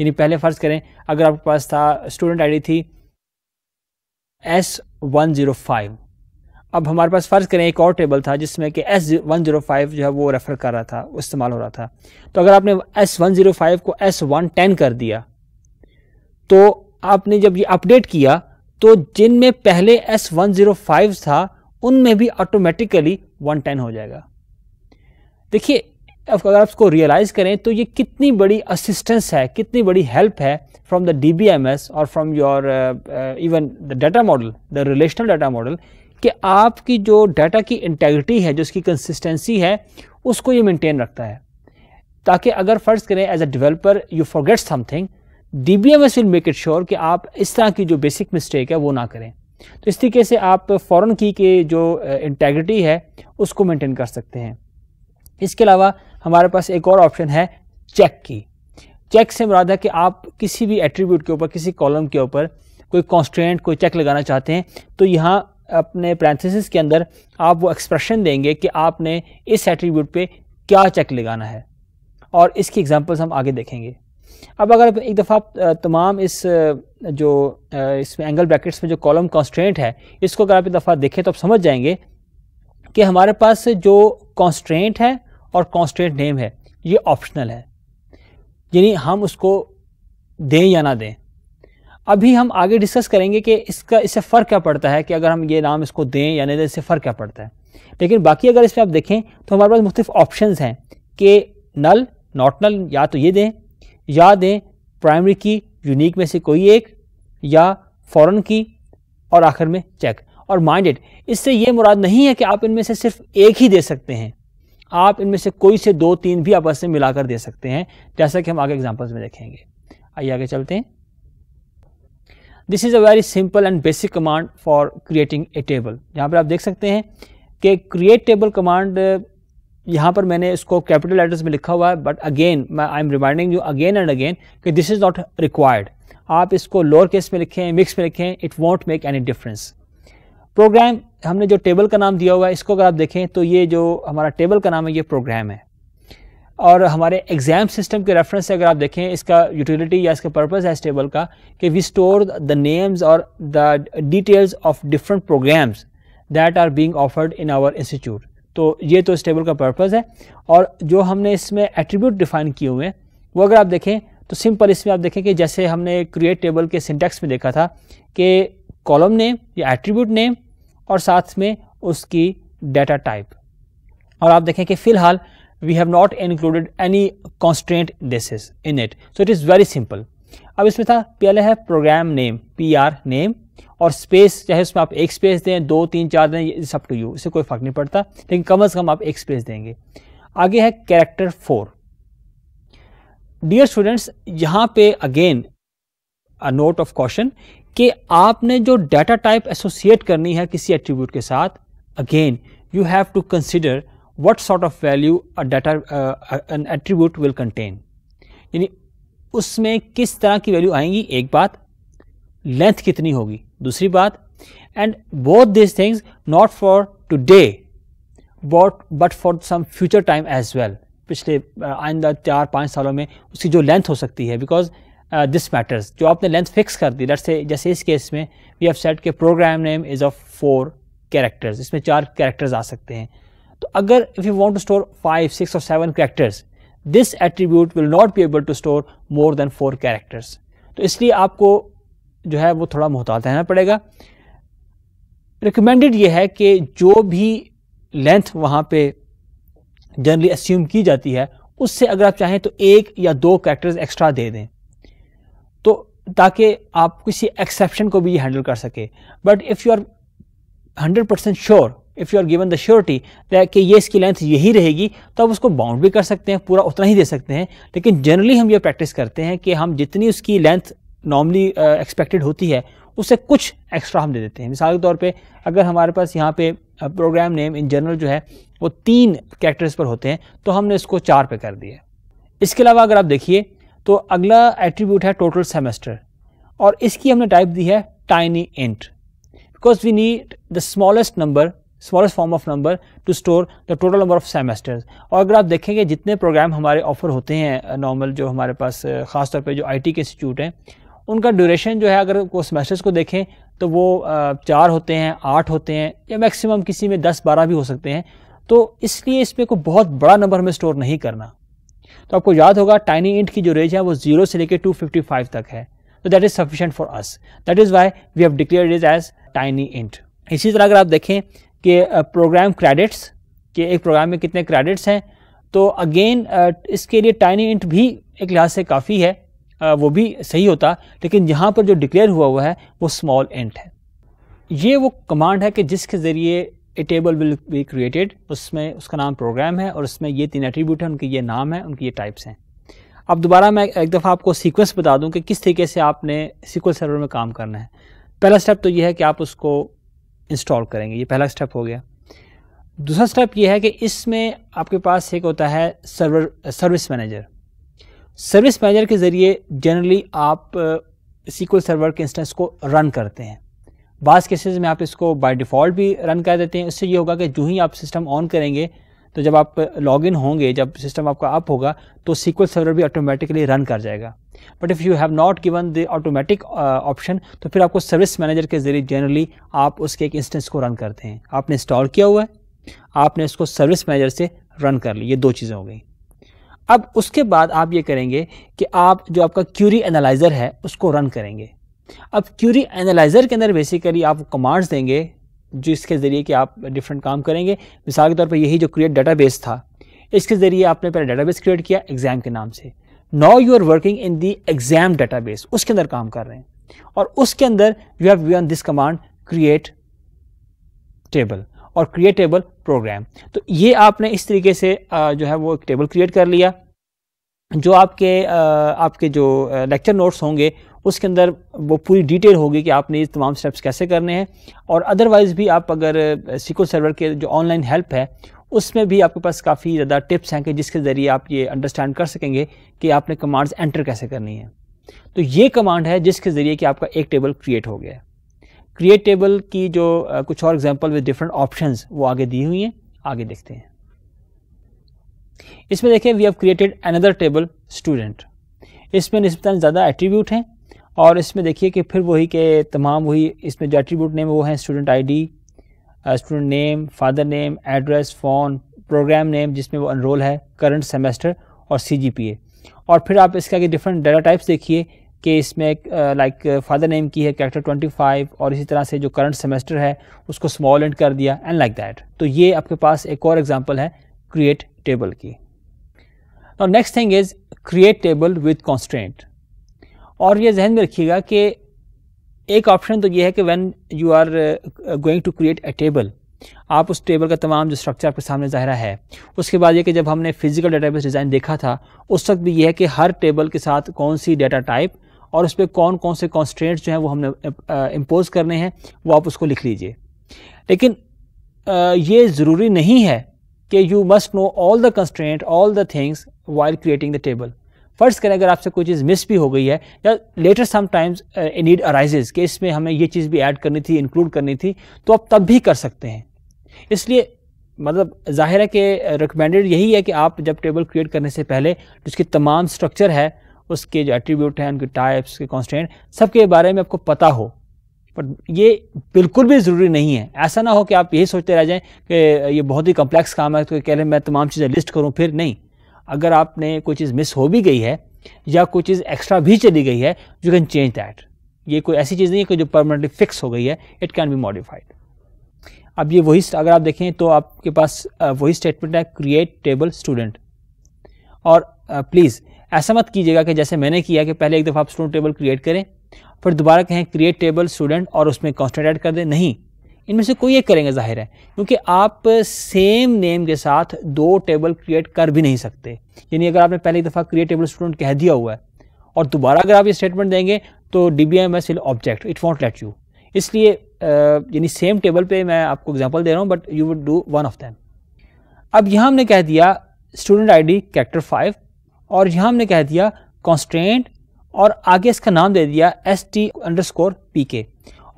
यानी पहले फ़र्ज़ करें अगर आपके पास था स्टूडेंट आईडी थी एस वन ज़ीरो फाइव अब हमारे पास फ़र्ज़ करें एक और टेबल था जिसमें कि एस वन ज़ीरो फाइव जो है वो रेफ़र कर रहा था इस्तेमाल हो रहा था तो अगर आपने एस वन ज़ीरो फाइव को एस वन टेन कर दिया तो आपने जब ये अपडेट किया तो जिनमें पहले एस वन ज़ीरो फाइव था उनमें भी ऑटोमेटिकली वन टेन हो जाएगा देखिए अगर आप इसको रियलाइज़ करें तो ये कितनी बड़ी असिस्टेंस है कितनी बड़ी हेल्प है from the D B M S और from your even the data model the relational data model कि आपकी जो डाटा की इंटेग्रिटी है जो उसकी कंसिस्टेंसी है उसको ये मेंटेन रखता है ताकि अगर फ़र्ज़ करें as a developer you forget something D B M S will make it sure कि आप इस तरह की जो बेसिक मिस्टेक है वो ना करें तो इस तरीके से आप फ़ौरन की के जो इंटेग्रिटी uh, है उसको मेंटेन कर सकते हैं इसके अलावा हमारे पास एक और ऑप्शन है चेक की चेक से मुराद है कि आप किसी भी एट्रीब्यूट के ऊपर किसी कॉलम के ऊपर कोई कॉन्स्टेंट कोई चेक लगाना चाहते हैं तो यहाँ अपने प्रैंथिस के अंदर आप वो एक्सप्रेशन देंगे कि आपने इस एट्रीब्यूट पे क्या चेक लगाना है और इसकी एग्जांपल्स हम आगे देखेंगे अब अगर एक दफ़ा तमाम इस जो इसमें एंगल ब्रैकेट्स में जो कॉलम कॉन्स्टेंट है इसको अगर आप एक दफ़ा देखें तो आप समझ जाएंगे कि हमारे पास जो कॉन्स्टेंट है और कॉन्स्टेंट नेम है ये ऑप्शनल है यानी हम उसको दें या ना दें अभी हम आगे डिस्कस करेंगे कि इसका इससे फ़र्क क्या पड़ता है कि अगर हम ये नाम इसको दें या नहीं दें इससे फ़र्क क्या पड़ता है लेकिन बाकी अगर इसमें आप देखें तो हमारे पास मुख्तफ ऑप्शन हैं कि नल नॉट नल या तो ये दें या दें प्राइमरी की यूनिक में से कोई एक या फॉरन की और आखिर में चेक और माइंडेड इससे ये मुराद नहीं है कि आप इनमें से सिर्फ एक ही दे सकते हैं आप इनमें से कोई से दो तीन भी आपस में मिलाकर दे सकते हैं जैसा कि हम आगे एग्जाम्पल्स में देखेंगे आइए आगे चलते हैं this is a very simple and basic command for creating a table यहाँ पर आप देख सकते हैं कि क्रिएट टेबल कमांड यहाँ पर मैंने इसको कैपिटल लेटर्स में लिखा हुआ है बट अगेन मैं I am reminding you again and again कि दिस इज़ नॉट रिक्वायर्ड आप इसको लोअर केस में लिखें मिक्स में लिखें it won't make any difference program हमने जो टेबल का नाम दिया हुआ है इसको अगर आप देखें तो ये जो हमारा टेबल का नाम है ये प्रोग्राम है और हमारे एग्ज़ाम सिस्टम के रेफरेंस से अगर आप देखें इसका यूटिलिटी या इसका पर्पज़ है इस टेबल का कि वी स्टोर द नेम्स और the details of different programs that are being offered in our institute तो ये तो इस टेबल का पर्पज़ है और जो हमने इसमें एट्रीब्यूट डिफाइन किए हुए हैं वो अगर आप देखें तो सिंपल इसमें आप देखें कि जैसे हमने क्रिएट टेबल के सिंटेक्स में देखा था कि कॉलम नेम या एट्रीब्यूट नेम और साथ में उसकी डेटा टाइप और आप देखें कि फिलहाल we have not included any constant this in it so it is very simple अब इसमें था पहले है program name P R name और स्पेस चाहे उसमें आप एक स्पेस दें दो तीन चार दें सब अप टू यू इससे कोई फ़र्क नहीं पड़ता लेकिन कम अज़ कम आप एक स्पेस देंगे आगे है कैरेक्टर फोर डियर स्टूडेंट्स यहाँ पे again a note of question कि आपने जो डाटा टाइप एसोसिएट करनी है किसी एट्रीब्यूट के साथ again you have to consider what sort of value data an attribute will contain यानी उसमें किस तरह की वैल्यू आएंगी एक बात लेंथ कितनी होगी दूसरी बात and both this things not for day but but for some future time as well पिछले uh, आइंदा चार पाँच सालों में उसकी जो लेंथ हो सकती है बिकॉज दिस uh, मैटर्स जो आपने लेंथ फिक्स कर दी लेट्स से जैसे इस केस में वी हैव सेट के program name is of four characters इसमें चार कैरेक्टर्स आ सकते हैं तो अगर if you want to store five six और seven characters this attribute will not be able to store more than four characters तो इसलिए आपको जो है वो थोड़ा मोहतात रहना पड़ेगा रिकमेंडेड ये है कि जो भी लेंथ वहाँ पे जनरली अस्यूम की जाती है उससे अगर आप चाहें तो एक या दो कैरेक्टर्स एक्स्ट्रा दे दें ताकि आप किसी एक्सेप्शन को भी हैंडल कर सके but if you are hundred percent sure if you are given the surety कि ये इसकी लेंथ यही रहेगी तो आप उसको बाउंड भी कर सकते हैं पूरा उतना ही दे सकते हैं लेकिन जनरली हम ये प्रैक्टिस करते हैं कि हम जितनी उसकी लेंथ नॉर्मली एक्सपेक्टेड होती है उससे कुछ एक्स्ट्रा हम दे देते हैं मिसाल के तौर पे अगर हमारे पास यहाँ पे प्रोग्राम नेम इन जनरल जो है वो तीन कैरेक्टर्स पर होते हैं तो हमने इसको चार पे कर दिया इसके अलावा अगर आप देखिए तो अगला एट्रीब्यूट है टोटल सेमेस्टर और इसकी हमने टाइप दी है tiny int because we need the smallest number smallest form of number to store the total number of semesters और अगर आप देखेंगे जितने प्रोग्राम हमारे ऑफर होते हैं नॉर्मल जो हमारे पास ख़ासतौर पर जो आई टी के इंस्टीट्यूट हैं उनका ड्यूरेशन जो है अगर वो सेमेस्टर्स को देखें तो वो चार होते हैं आठ होते हैं या मैक्सिमम किसी में दस बारह भी हो सकते हैं तो इसलिए इसमें कोई बहुत बड़ा नंबर हमें स्टोर नहीं करना तो आपको याद होगा टाइनी इंट की जो रेंज है वो जीरो से लेकर टू फिफ्टी फाइव तक है तो that is sufficient for us that is why we have declare is as tiny int इसी तरह अगर आप देखें कि प्रोग्राम क्रेडिट्स के एक प्रोग्राम में कितने क्रेडिट्स हैं तो अगेन इसके लिए टाइनी इंट भी एक लिहाज से काफ़ी है वो भी सही होता लेकिन यहाँ पर जो डिक्लेयर हुआ हुआ है वो स्मॉल इंट है ये वो कमांड है कि जिसके ज़रिए a table will be created उसमें उसका नाम प्रोग्राम है और उसमें ये तीन एट्रीब्यूट हैं उनके ये नाम है उनकी ये टाइप्स हैं अब दोबारा मैं एक दफ़ा आपको सीक्वेंस बता दूं कि किस तरीके से आपने सीक्वल सर्वर में काम करना है पहला स्टेप तो ये है कि आप उसको इंस्टॉल करेंगे ये पहला स्टेप हो गया दूसरा स्टेप ये है कि इसमें आपके पास एक होता है server service manager service manager के ज़रिए जनरली आप सीक्वल uh, सर्वर के इंस्टेंस को रन करते हैं बाज़ केसेस में आप इसको बाय डिफ़ॉल्ट भी रन कर देते हैं इससे ये होगा कि जो ही आप सिस्टम ऑन करेंगे तो जब आप लॉग इन होंगे जब सिस्टम आपका अप होगा तो सीक्वल सर्वर भी ऑटोमेटिकली रन कर जाएगा but if you have not given the automatic option तो फिर आपको सर्विस मैनेजर के ज़रिए जनरली आप उसके एक इंस्टेंस को रन करते हैं आपने इंस्टॉल किया हुआ है आपने इसको सर्विस मैनेजर से रन कर ली ये दो चीज़ें हो गई अब उसके बाद आप ये करेंगे कि आप जो आपका क्यूरी एनालाइज़र है उसको रन करेंगे अब क्यूरी एनालाइज़र के अंदर बेसिकली आप कमांड्स देंगे जिसके ज़रिए कि आप डिफरेंट काम करेंगे मिसाल के तौर पर यही जो क्रिएट डाटाबेस था इसके ज़रिए आपने पहले डाटाबेस क्रिएट किया एग्ज़ाम के नाम से now you are working in the exam database उसके अंदर काम कर रहे हैं और उसके अंदर you have given this command create table और क्रिएट टेबल प्रोग्राम तो ये आपने इस तरीके से जो है वो एक टेबल क्रिएट कर लिया जो आपके आपके जो लेक्चर नोट्स होंगे उसके अंदर वो पूरी डिटेल होगी कि आपने ये तमाम स्टेप्स कैसे करने हैं और अदरवाइज़ भी आप अगर सिको सर्वर के जो ऑनलाइन हेल्प है उसमें भी आपके पास काफ़ी ज़्यादा टिप्स हैं कि जिसके ज़रिए आप ये अंडरस्टैंड कर सकेंगे कि आपने कमांड्स एंटर कैसे करनी है तो ये कमांड है जिसके ज़रिए कि आपका एक टेबल क्रिएट हो गया है क्रिएट टेबल की जो कुछ और एग्जाम्पल विद डिफरेंट ऑप्शन वो आगे दी हुई हैं आगे देखते हैं इसमें देखें we have created another table student इसमें नस्बता ज़्यादा एट्रीब्यूट हैं और इसमें देखिए कि फिर वही के तमाम वही इसमें जो एट्रीब्यूट नेम वो हैं student ID student name father name address phone program name जिसमें वो अनरोल है करंट सेमेस्टर और सी और फिर आप इसका कि डिफरेंट डेटा टाइप्स देखिए कि इसमें लाइक फादर नेम की है कैरेक्टर फाइव और इसी तरह से जो करंट सेमेस्टर है उसको स्मॉल एंड कर दिया एंड लाइक दैट तो ये आपके पास एक और एग्जाम्पल है क्रिएट टेबल की next thing is create table with constant और ये जहन में रखिएगा कि एक ऑप्शन तो ये है कि when you are going to create a table आप उस टेबल का तमाम जो स्ट्रक्चर आपके सामने ज़ाहरा है उसके बाद ये कि जब हमने फिजिकल डेटाबेस डिज़ाइन देखा था उस वक्त भी ये है कि हर टेबल के साथ कौन सी डेटा टाइप और उस पर कौन कौन से कॉन्स्टेंट्स जो हैं वो हमने इम्पोज uh, करने हैं वो आप उसको लिख लीजिए लेकिन uh, ये ज़रूरी नहीं है कि you must know all the constant all the things while creating the table फ़र्ज़ करें अगर आपसे कोई चीज़ मिस भी हो गई है या लेटर टाइम्स नीड अराइजेज कि इसमें हमें ये चीज़ भी ऐड करनी थी इंक्लूड करनी थी तो आप तब भी कर सकते हैं इसलिए मतलब जाहिर है कि रिकमेंडेड uh, यही है कि आप जब टेबल क्रिएट करने से पहले जिसकी तो तमाम स्ट्रक्चर है उसके जो एट्रीब्यूट हैं उनके टाइप्स के कॉन्स्टेंट सब के बारे में आपको पता हो बट ये बिल्कुल भी ज़रूरी नहीं है ऐसा ना हो कि आप यही सोचते रह जाएं कि ये बहुत ही कम्प्लेक्स काम है तो कह रहे मैं तमाम चीज़ें लिस्ट करूं फिर नहीं अगर आपने कोई चीज़ मिस हो भी गई है या कोई चीज़ एक्स्ट्रा भी चली गई है यू कैन चेंज दैट ये कोई ऐसी चीज़ नहीं है कि जो परमानेंटली फिक्स हो गई है इट कैन बी मॉडिफाइड अब ये वही अगर आप देखें तो आपके पास वही स्टेटमेंट है क्रिएट टेबल स्टूडेंट और प्लीज़ ऐसा मत कीजिएगा कि जैसे मैंने किया कि पहले एक दफ़ा आप स्टूडेंट टेबल क्रिएट करें फिर दोबारा कहें क्रिएट टेबल स्टूडेंट और उसमें कॉन्स्टेंट ऐड कर दें नहीं इनमें से कोई एक करेंगे जाहिर है क्योंकि आप सेम नेम के साथ दो टेबल क्रिएट कर भी नहीं सकते यानी अगर आपने पहली दफ़ा क्रिएट टेबल स्टूडेंट कह दिया हुआ है और दोबारा अगर आप ये स्टेटमेंट देंगे तो D B M S object it won't let you इसलिए यानी सेम टेबल पे मैं आपको एग्जांपल दे रहा हूँ but you would do one of them अब यहाँ हमने कह दिया student I D character five और यहाँ हमने कह दिया कॉन्स्टेंट और आगे इसका नाम दे दिया S T underscore P K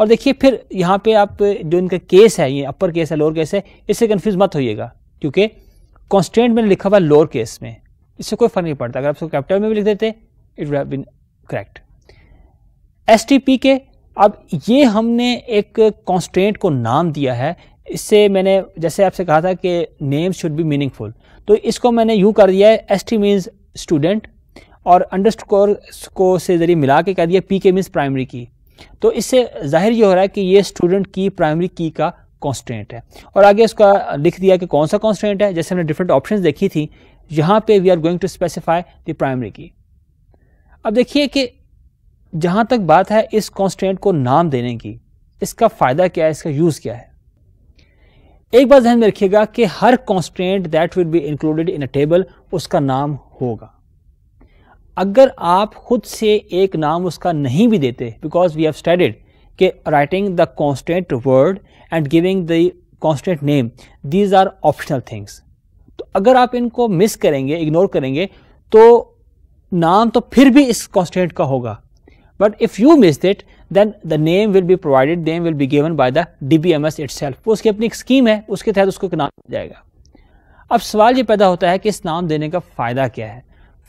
और देखिए फिर यहाँ पे आप जो इनका केस है ये अपर केस है लोअर केस है इससे कन्फ्यूज मत होइएगा क्योंकि कॉन्स्टेंट मैंने लिखा हुआ लोअर केस में इससे कोई फर्क नहीं पड़ता अगर आप इसको कैपिटल में भी लिख देते it would been correct S K अब ये हमने एक कॉन्स्टेंट को नाम दिया है इससे मैंने जैसे आपसे कहा था कि नेम शुड बी मीनिंगफुल तो इसको मैंने यूँ कर दिया है एस टी मीन्स स्टूडेंट और अंडर स्कोर को से जरिए मिला के कह दिया पी के मीन्स प्राइमरी की तो इससे जाहिर ये हो रहा है कि ये स्टूडेंट की प्राइमरी की का कॉन्स्टेंट है और आगे उसका लिख दिया कि कौन सा कॉन्स्टेंट है जैसे हमने डिफरेंट ऑप्शन देखी थी यहाँ पे we are going to specify the primary key अब देखिए कि जहाँ तक बात है इस कॉन्स्टेंट को नाम देने की इसका फ़ायदा क्या है इसका यूज़ क्या है एक बात ध्यान में रखिएगा कि हर constant that will be included in a table उसका नाम होगा अगर आप खुद से एक नाम उसका नहीं भी देते बिकॉज वी हैव स्टडीड के writing the constant word and giving the constant name these are optional things तो अगर आप इनको मिस करेंगे इग्नोर करेंगे तो नाम तो फिर भी इस कॉन्स्टेंट का होगा but if you miss it then the name will be provided name will be given by the D B M S itself उसकी अपनी एक स्कीम है उसके तहत उसको नाम दिया जाएगा अब सवाल ये पैदा होता है कि इस नाम देने का फ़ायदा क्या है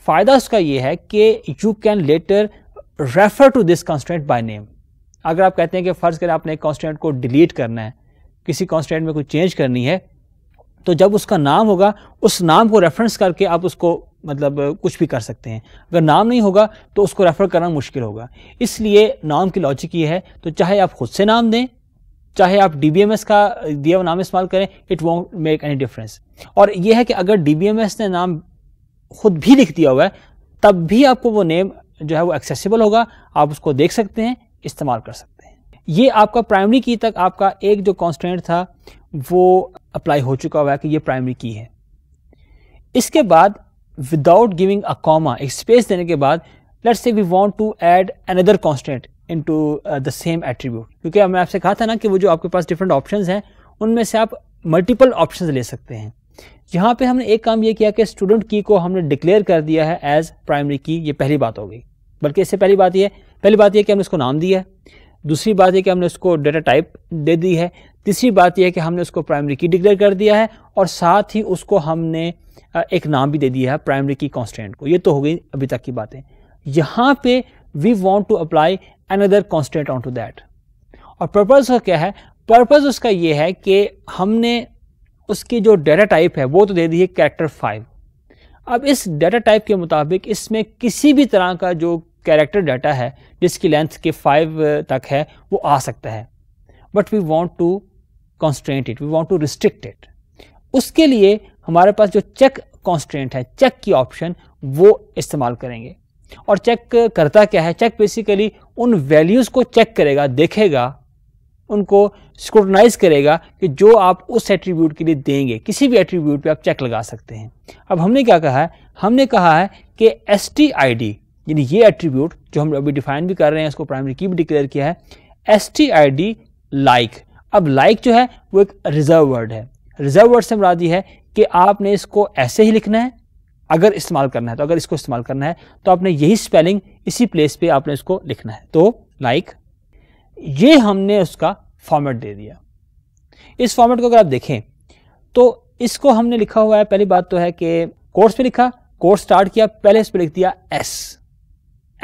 फ़ायदा उसका ये है कि you can later refer to this constant by name अगर आप कहते हैं कि फ़र्ज़ करें आपने एक कॉन्स्टेंट को डिलीट करना है किसी कॉन्स्टेंट में कुछ चेंज करनी है तो जब उसका नाम होगा उस नाम को रेफरेंस करके आप उसको मतलब कुछ भी कर सकते हैं अगर नाम नहीं होगा तो उसको रेफ़र करना मुश्किल होगा इसलिए नाम की लॉजिक ये है तो चाहे आप खुद से नाम दें चाहे आप डी का दिया हुआ नाम इस्तेमाल करें it won't make any difference और यह है कि अगर डी ने नाम खुद भी लिख दिया हुआ है तब भी आपको वो नेम जो है वो एक्सेसिबल होगा आप उसको देख सकते हैं इस्तेमाल कर सकते हैं ये आपका प्राइमरी की तक आपका एक जो कॉन्स्टेंट था वो अप्लाई हो चुका हुआ है कि ये प्राइमरी की है इसके बाद विदाउट गिविंग अ कॉमा एक स्पेस देने के बाद let's say we want to add another into the same attribute क्योंकि मैं आपसे कहा था ना कि वो जो आपके पास डिफरेंट ऑप्शन हैं उनमें से आप मल्टीपल ऑप्शन ले सकते हैं यहाँ पे हमने एक काम ये किया कि स्टूडेंट की को हमने डिक्लेयर कर दिया है एज प्राइमरी की ये पहली बात हो गई बल्कि इससे पहली बात यह पहली बात यह कि हमने इसको नाम दिया है दूसरी बात यह कि हमने उसको डेटा टाइप दे दी है तीसरी बात यह है कि हमने उसको प्राइमरी की डिक्लेयर कर दिया है और साथ ही उसको हमने एक नाम भी दे दिया है प्राइमरी की कॉन्स्टेंट को ये तो हो गई अभी तक की बातें यहाँ पे we want to apply another constant on to that और पर्पज़ का क्या है पर्पज़ उसका ये है कि हमने उसकी जो डेटा टाइप है वो तो दे दी है कैरेक्टर फाइव अब इस डेटा टाइप के मुताबिक इसमें किसी भी तरह का जो कैरेक्टर डाटा है जिसकी लेंथ के फाइव तक है वो आ सकता है but we want to constant it we want to restrict it उसके लिए हमारे पास जो चेक कॉन्सटेंट है चेक की ऑप्शन वो इस्तेमाल करेंगे और चेक करता क्या है चेक बेसिकली उन वैल्यूज़ को चेक करेगा देखेगा उनको स्क्रूटनाइज करेगा कि जो आप उस एट्रीब्यूट के लिए देंगे किसी भी एट्रीब्यूट पे आप चेक लगा सकते हैं अब हमने क्या कहा है हमने कहा है कि एस टी आई डी यानी ये एट्रीब्यूट जो हम अभी डिफाइन भी कर रहे हैं उसको प्राइमरी की भी डिक्लेयर किया है S T I D like अब लाइक like जो है वो एक रिजर्व वर्ड है रिजर्व वर्ड से मराद ये है कि आपने इसको ऐसे ही लिखना है अगर इस्तेमाल करना है तो अगर इसको इस्तेमाल करना है तो आपने यही स्पेलिंग इसी प्लेस पे आपने इसको लिखना है तो लाइक like, ये हमने उसका फॉर्मेट दे दिया इस फॉर्मेट को अगर आप देखें तो इसको हमने लिखा हुआ है पहली बात तो है कि कोर्स पे लिखा कोर्स स्टार्ट किया पहले इस पर लिख दिया एस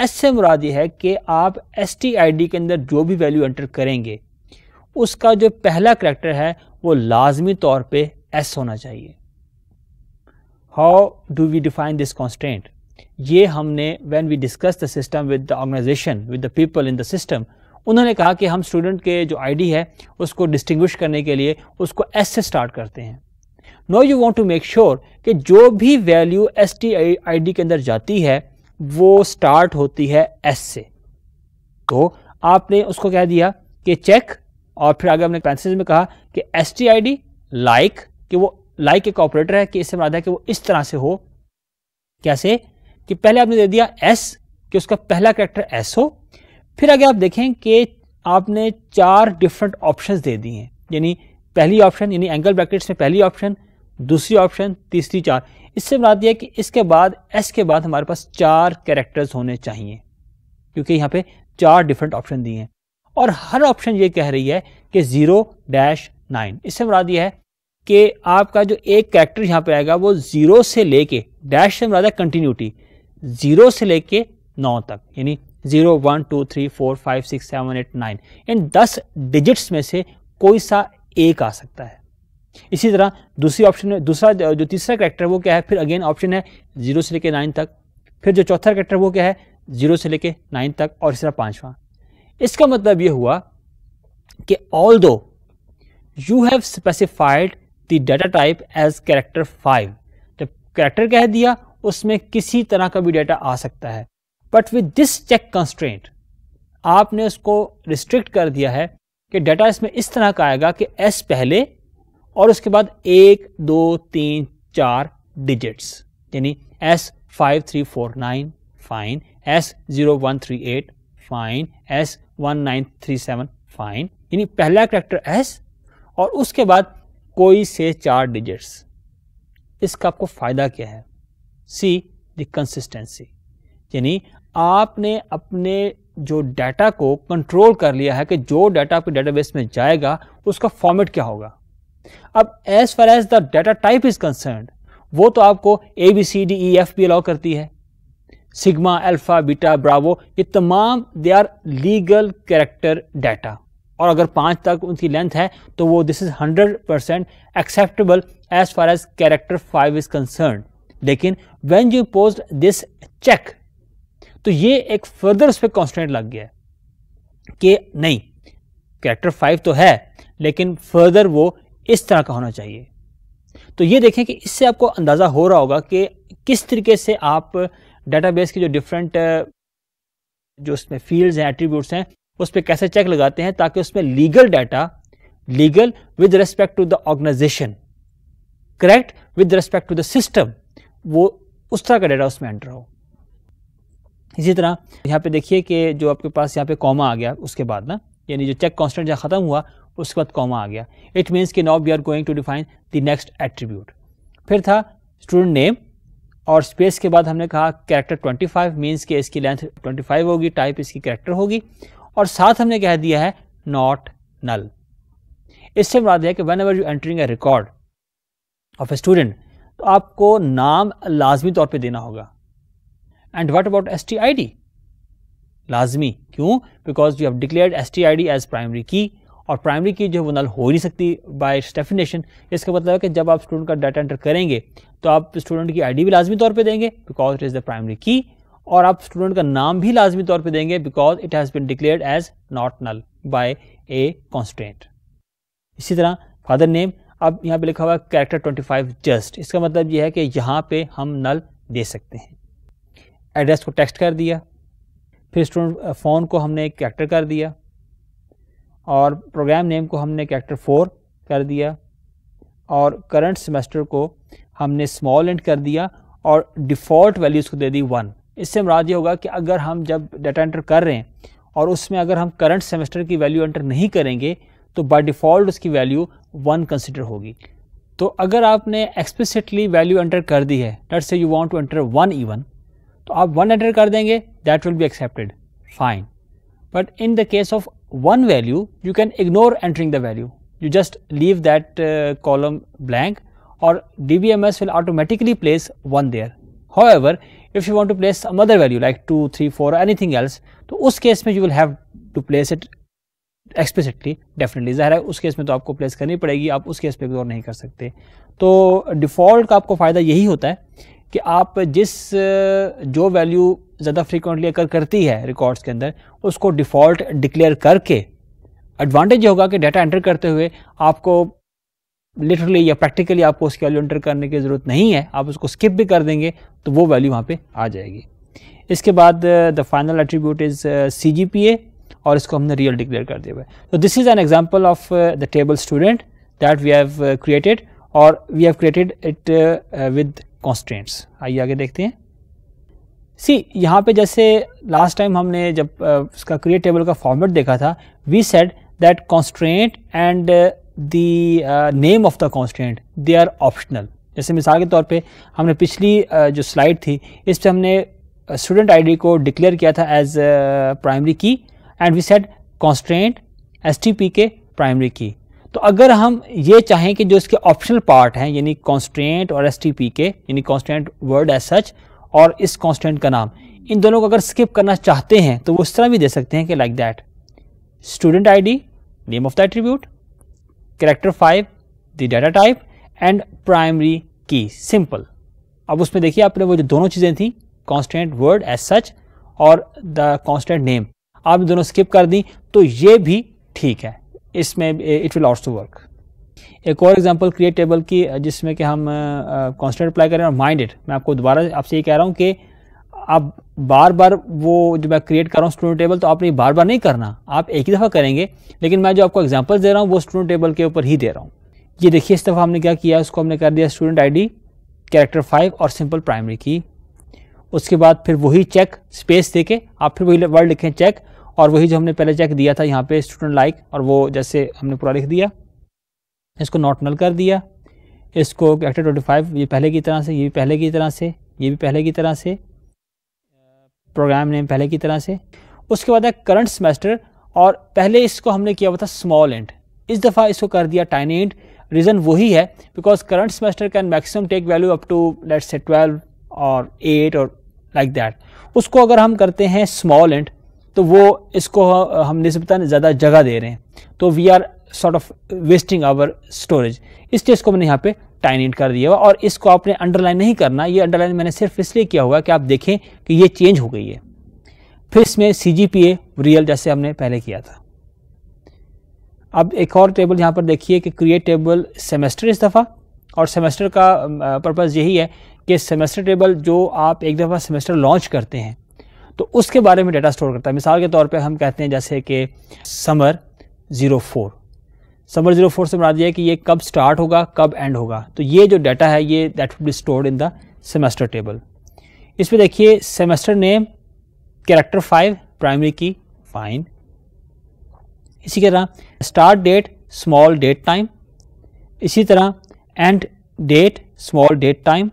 एस से मुराद ये है कि आप एस टी आई डी के अंदर जो भी वैल्यू एंटर करेंगे उसका जो पहला करेक्टर है वो लाजमी तौर पर एस होना चाहिए how do we define this constant ये हमने when we discuss the system with the organization with the people in the system उन्होंने कहा कि हम स्टूडेंट के जो आईडी है उसको डिस्टिंग्विश करने के लिए उसको एस से स्टार्ट करते हैं no you want to make sure कि जो भी वैल्यू एस टी आई के अंदर जाती है वो स्टार्ट होती है एस से तो आपने उसको कह दिया कि चेक और फिर आगे हमने पैंसेज में कहा कि S T I D like कि वो लाइक like एक ऑपरेटर है कि इससे मुराद है कि वो इस तरह से हो कैसे कि पहले आपने दे दिया एस कि उसका पहला करेक्टर एस हो फिर अगर आप देखें कि आपने चार डिफरेंट ऑप्शन दे दी हैं यानी पहली ऑप्शन यानी एंगल ब्रैकेट्स में पहली ऑप्शन दूसरी ऑप्शन तीसरी चार इससे बना दिया कि इसके बाद एस के बाद हमारे पास चार कैरेक्टर्स होने चाहिए क्योंकि यहाँ पे चार डिफरेंट ऑप्शन दिए हैं और हर ऑप्शन ये कह रही है कि ज़ीरो डैश नाइन इससे मुराद दिया है कि आपका जो एक कैरेक्टर यहाँ पे आएगा वो ज़ीरो से लेके डैश से मुराद दिया कंटिन्यूटी ज़ीरो से लेके नौ तक यानी zero one two three four five six seven eight nine in दस डिजिट्स में से कोई सा एक आ सकता है इसी तरह दूसरी ऑप्शन में दूसरा जो तीसरा करेक्टर वो क्या है फिर अगेन ऑप्शन है जीरो से लेकर नाइन तक फिर जो चौथा करेक्टर वो क्या है जीरो से लेके नाइन तक और इस तरह पाँचवा इसका मतलब ये हुआ कि although you have specified the data type as character five जब कैरेक्टर कह दिया उसमें किसी तरह का भी डेटा आ सकता है but with this check constraint आपने उसको रिस्ट्रिक्ट कर दिया है कि डाटा इसमें इस तरह का आएगा कि एस पहले और उसके बाद एक दो तीन चार डिजिट्स यानी S five three four nine fine S zero one three eight fine S one nine three seven fine यानी पहला करेक्टर एस और उसके बाद कोई से चार डिजिट्स इसका आपको फ़ायदा क्या है सी द कंसिस्टेंसी यानी आपने अपने जो डाटा को कंट्रोल कर लिया है कि जो डाटा आपके डेटाबेस में जाएगा उसका फॉर्मेट क्या होगा अब as far as the data type is concern वो तो आपको A B C D E F भी अलाउ करती है सिग्मा अल्फा बीटा ब्रावो ये तमाम they are legal character data और अगर पांच तक उनकी लेंथ है तो वो this is hundred percent acceptable as far as character five is concern लेकिन when you post this check तो ये एक फर्दर उस पर कॉन्स्टेंट लग गया है कि नहीं कैरेक्टर फाइव तो है लेकिन फर्दर वो इस तरह का होना चाहिए तो ये देखें कि इससे आपको अंदाज़ा हो रहा होगा कि किस तरीके से आप डेटाबेस की जो डिफरेंट जो उसमें फील्ड्स हैं एट्रीब्यूट्स हैं उस पर कैसे चेक लगाते हैं ताकि उसमें legal data legal with respect to the organization correct with respect to the system वो उस तरह का डाटा उसमें एंटर हो इसी तरह यहाँ पे देखिए कि जो आपके पास यहाँ पे कॉमा आ गया उसके बाद ना यानी जो चेक कॉन्स्टेंट जहाँ ख़त्म हुआ उसके बाद कॉमा आ गया इट मीन्स कि now we are going to define the next attribute फिर था स्टूडेंट नेम और स्पेस के बाद हमने कहा कैरेक्टर 25 फाइव मीन्स कि इसकी लेंथ 25 होगी टाइप इसकी कैरेक्टर होगी और साथ हमने कह दिया है नॉट नल इससे मुराद है कि whenever you entering a record of a student तो आपको नाम लाजमी तौर पे देना होगा And what about STID? लाजमी क्यों because you have declared S T I D as primary key और प्राइमरी की जो है वो नल हो नहीं सकती बाय डेफिनेशन इसका मतलब है कि जब आप स्टूडेंट का डाटा एंटर करेंगे तो आप स्टूडेंट की आईडी भी लाजमी तौर पे देंगे because it is the primary key और आप स्टूडेंट का नाम भी लाजमी तौर पे देंगे because it has been declared as not null by a constant इसी तरह फादर नेम अब यहाँ पर लिखा हुआ है कैरेक्टर 25 जस्ट इसका मतलब यह है कि यहाँ पर हम नल दे सकते हैं एड्रेस को टेक्स्ट कर दिया फिर स्टूडेंट फ़ोन को हमने एक कैरेक्टर कर दिया और प्रोग्राम नेम को हमने कैरेक्टर फोर कर दिया और करंट सेमेस्टर को हमने स्मॉल एंड कर दिया और डिफ़ॉल्ट वैल्यूज़ को दे दी वन इससे मराज ये होगा कि अगर हम जब डाटा एंटर कर रहे हैं और उसमें अगर हम करंट सेमेस्टर की वैल्यू एंटर नहीं करेंगे तो बाय डिफ़ॉल्ट उसकी वैल्यू वन कंसिडर होगी तो अगर आपने एक्सप्लिसिटली वैल्यू एंटर कर दी है डट से you want to enter one even तो आप वन एंटर कर देंगे that will be accepted fine but in the case of one value you can ignore entering the value you just leave that column blank और D B M S will automatically place one there however if you want to place another value like two three four anything else तो उस case में you will have to place it explicitly definitely जहरा उस case में तो आपको place करनी पड़ेगी आप उस केस पर इग्नोर नहीं कर सकते तो डिफॉल्ट का आपको फ़ायदा यही होता है कि आप जिस जो वैल्यू ज़्यादा फ्रीक्वेंटली अकर करती है रिकॉर्ड्स के अंदर उसको डिफ़ॉल्ट डिक्लेयर करके एडवांटेज ये होगा कि डाटा एंटर करते हुए आपको लिटरली या प्रैक्टिकली आपको उसकी वैल्यू एंटर करने की ज़रूरत नहीं है आप उसको स्किप भी कर देंगे तो वो वैल्यू वहाँ पर आ जाएगी इसके बाद the final attribute is C G P A और इसको हमने रियल डिक्लेयर कर दिया हुआ है तो this is an example of the table student that we have created और we have created it with constants आइए आगे देखते हैं सी यहाँ पे जैसे लास्ट टाइम हमने जब उसका क्रिएट टेबल का फॉर्मेट देखा था we said that constant and the name of the constant they are optional जैसे मिसाल के तौर पे हमने पिछली uh, जो स्लाइड थी इस पर हमने स्टूडेंट uh, आई को डिक्लेयर किया था as primary key and we set constant S T P के प्राइमरी की तो अगर हम ये चाहें कि जो इसके ऑप्शनल पार्ट हैं यानी कॉन्स्टेंट और एस के यानी कॉन्स्टेंट वर्ड एज सच और इस कॉन्स्टेंट का नाम इन दोनों को अगर स्किप करना चाहते हैं तो वो इस तरह भी दे सकते हैं कि like that student I D name of the attribute character five the data type and primary key simple अब उसमें देखिए आपने वो जो दोनों चीज़ें थी कॉन्स्टेंट वर्ड एज सच और द कॉन्स्टेंट नेम आपने दोनों स्किप कर दी तो ये भी ठीक है इसमें इट विल ऑल्सो वर्क एक और एग्जाम्पल क्रिएट टेबल की जिसमें कि हम कॉन्स्टेंट अप्लाई करें और माइंडेड मैं आपको दोबारा आपसे ये कह रहा हूँ कि आप बार बार वो जो मैं क्रिएट कर रहा हूँ स्टूडेंट टेबल तो आपने बार बार नहीं करना आप एक ही दफ़ा करेंगे लेकिन मैं जो आपको एग्जाम्पल दे रहा हूँ वो स्टूडेंट टेबल के ऊपर ही दे रहा हूँ ये देखिए इस दफ़ा हमने क्या किया उसको हमने कर दिया student I D character five और सिंपल प्राइमरी की उसके बाद फिर वही चेक स्पेस दे के आप फिर वही वर्ड लिखें चेक और वही जो हमने पहले चेक दिया था यहाँ पे स्टूडेंट लाइक और वो जैसे हमने पूरा लिख दिया इसको नॉट नल कर दिया इसको एक्टर ट्वेंटी फाइव ये पहले की तरह से ये भी पहले की तरह से ये भी पहले की तरह से प्रोग्राम नेम पहले की तरह से उसके बाद है करंट सेमेस्टर और पहले इसको हमने किया हुआ था स्मॉल एंड इस दफ़ा इसको कर दिया टाइनी एंड रीज़न वही है because current semester can maximum take value up to let's say twelve और एट और लाइक like दैट उसको अगर हम करते हैं स्मॉल एंड तो वो इसको हम नस्बता ज़्यादा जगह दे रहे हैं तो we are sort of wasting our storage इस चीज़ को मैंने यहाँ पे टाइन इन कर दिया हुआ और इसको आपने अंडरलाइन नहीं करना ये अंडरलाइन मैंने सिर्फ इसलिए किया हुआ कि आप देखें कि ये चेंज हो गई है फिर इसमें सी जी पी ए रियल जैसे हमने पहले किया था अब एक और टेबल यहाँ पर देखिए कि क्रिएट टेबल सेमेस्टर इस दफ़ा और सेमेस्टर का पर्पज़ यही है कि सेमेस्टर टेबल जो आप एक दफ़ा सेमेस्टर लॉन्च करते हैं तो उसके बारे में डेटा स्टोर करता है मिसाल के तौर पर हम कहते हैं जैसे कि summer zero four summer zero four से मरा दिया कि ये कब स्टार्ट होगा कब एंड होगा तो ये जो डाटा है ये that would be stored in the semester table इस पर देखिए semester name character five primary key fine इसी तरह start date small date time इसी तरह end date small date time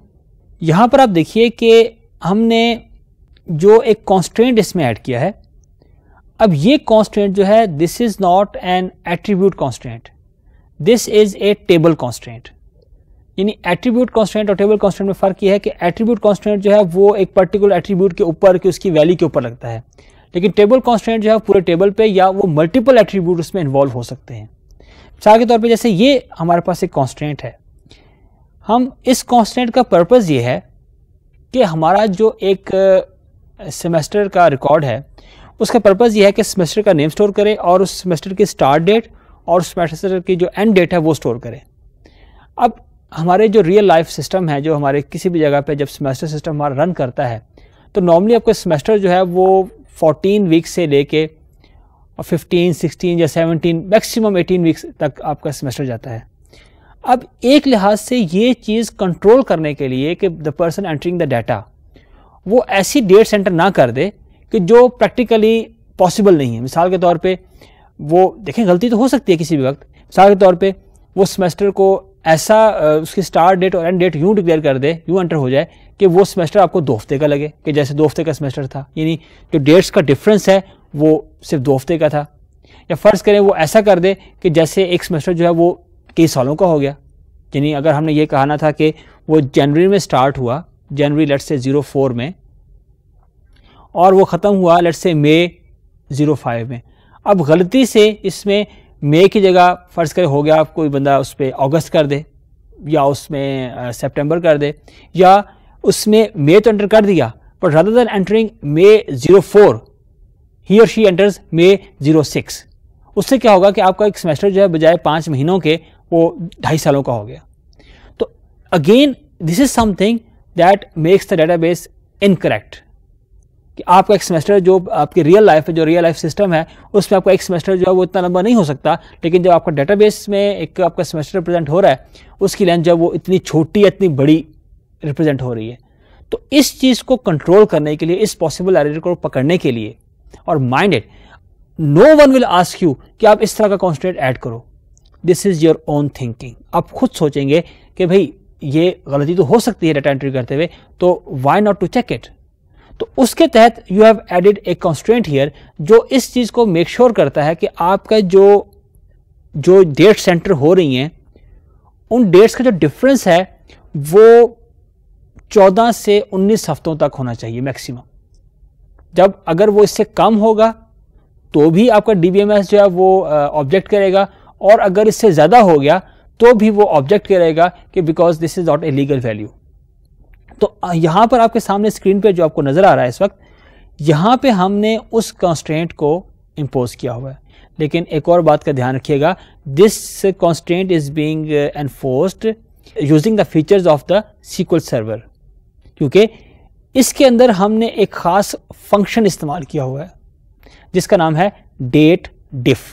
यहाँ पर आप देखिए कि हमने जो एक कॉन्स्टेंट इसमें ऐड किया है अब ये कॉन्स्टेंट जो है this is not an attribute constant this is a table constant यानी एट्रीब्यूट कॉन्स्टेंट और टेबल कॉन्स्टेंट में फर्क यह है कि एट्रीब्यूट कॉन्स्टेंट जो है वो एक पर्टिकुलर एट्रीब्यूट के ऊपर कि उसकी वैल्यू के ऊपर लगता है लेकिन टेबल कॉन्स्टेंट जो है पूरे टेबल पे या वो मल्टीपल एट्रीब्यूट उसमें इन्वॉल्व हो सकते हैं मिसाल के तौर पे जैसे ये हमारे पास एक कॉन्स्टेंट है हम इस कॉन्स्टेंट का पर्पज़ ये है कि हमारा जो एक सेमेस्टर का रिकॉर्ड है उसका पर्पज़ ये है कि सेमेस्टर का नेम स्टोर करें और उस सेमेस्टर की स्टार्ट डेट और सेमेस्टर की जो एंड डेट है वो स्टोर करें अब हमारे जो रियल लाइफ सिस्टम है जो हमारे किसी भी जगह पे जब सेमेस्टर सिस्टम हमारा रन करता है तो नॉर्मली आपका सेमेस्टर जो है वो 14 वीक्स से लेके 15, 16 या 17 मैक्सिमम 18 वीक्स तक आपका सेमेस्टर जाता है अब एक लिहाज से ये चीज़ कंट्रोल करने के लिए कि the person entering the data वो ऐसी डेट्स एंटर ना कर दे कि जो प्रैक्टिकली पॉसिबल नहीं है मिसाल के तौर पे वो देखें गलती तो हो सकती है किसी भी वक्त मिसाल के तौर पे वो सेमेस्टर को ऐसा उसकी स्टार्ट डेट और एंड डेट यूँ डिक्लेयर कर दे यूँ एंटर हो जाए कि वो सेमेस्टर आपको दो हफ्ते का लगे कि जैसे दो हफ्ते का सेमेस्टर था यानी जो डेट्स का डिफरेंस है वो सिर्फ दो हफ्ते का था या फ़र्ज़ करें वो ऐसा कर दे कि जैसे एक सेमेस्टर जो है वो कई सालों का हो गया यानी अगर हमने ये कहाना था कि वो जनवरी में स्टार्ट हुआ January let's say zero four में और वो ख़त्म हुआ लेट से मई ज़ीरो फाइव में अब गलती से इसमें मे की जगह फ़र्ज़ कर हो गया कोई बंदा उस पर अगस्त कर दे या उसमें सितंबर कर दे या उसमें मे तो एंटर कर दिया but rather than entering May zero four ही और she enters May zero six उससे क्या होगा कि आपका एक सेमेस्टर जो है बजाय पाँच महीनों के वो ढाई सालों का हो गया तो again this is something that makes the database incorrect कि आपका एक सेमेस्टर जो आपकी रियल लाइफ है जो रियल लाइफ सिस्टम है उसमें आपका एक सेमेस्टर जो है वो इतना लंबा नहीं हो सकता लेकिन जब आपका डेटाबेस में एक आपका सेमेस्टर रिप्रेजेंट हो रहा है उसकी लेंथ जब वो इतनी छोटी या इतनी बड़ी रिप्रेजेंट हो रही है तो इस चीज़ को कंट्रोल करने के लिए इस पॉसिबल एरर को पकड़ने के लिए और mind it no one will ask you कि आप इस तरह का कॉन्स्टेंट ऐड करो this is your own thinking आप खुद सोचेंगे कि भाई ये गलती तो हो सकती है डाटा एंट्री करते हुए तो why not to check it तो उसके तहत you have added a constant here जो इस चीज़ को मेक श्योर sure करता है कि आपका जो जो डेट्स एंटर हो रही हैं उन डेट्स का जो डिफरेंस है वो 14 से 19 हफ्तों तक होना चाहिए मैक्सिमम जब अगर वो इससे कम होगा तो भी आपका डी जो है वो ऑब्जेक्ट करेगा और अगर इससे ज़्यादा हो गया तो भी वो ऑब्जेक्ट क्या रहेगा कि because this is not a legal value तो यहां पर आपके सामने स्क्रीन पे जो आपको नज़र आ रहा है इस वक्त यहां पे हमने उस कॉन्स्टेंट को इम्पोज किया हुआ है लेकिन एक और बात का ध्यान रखिएगा this constant is being enforced using the features of the sequel server क्योंकि इसके अंदर हमने एक ख़ास फंक्शन इस्तेमाल किया हुआ है जिसका नाम है डेट डिफ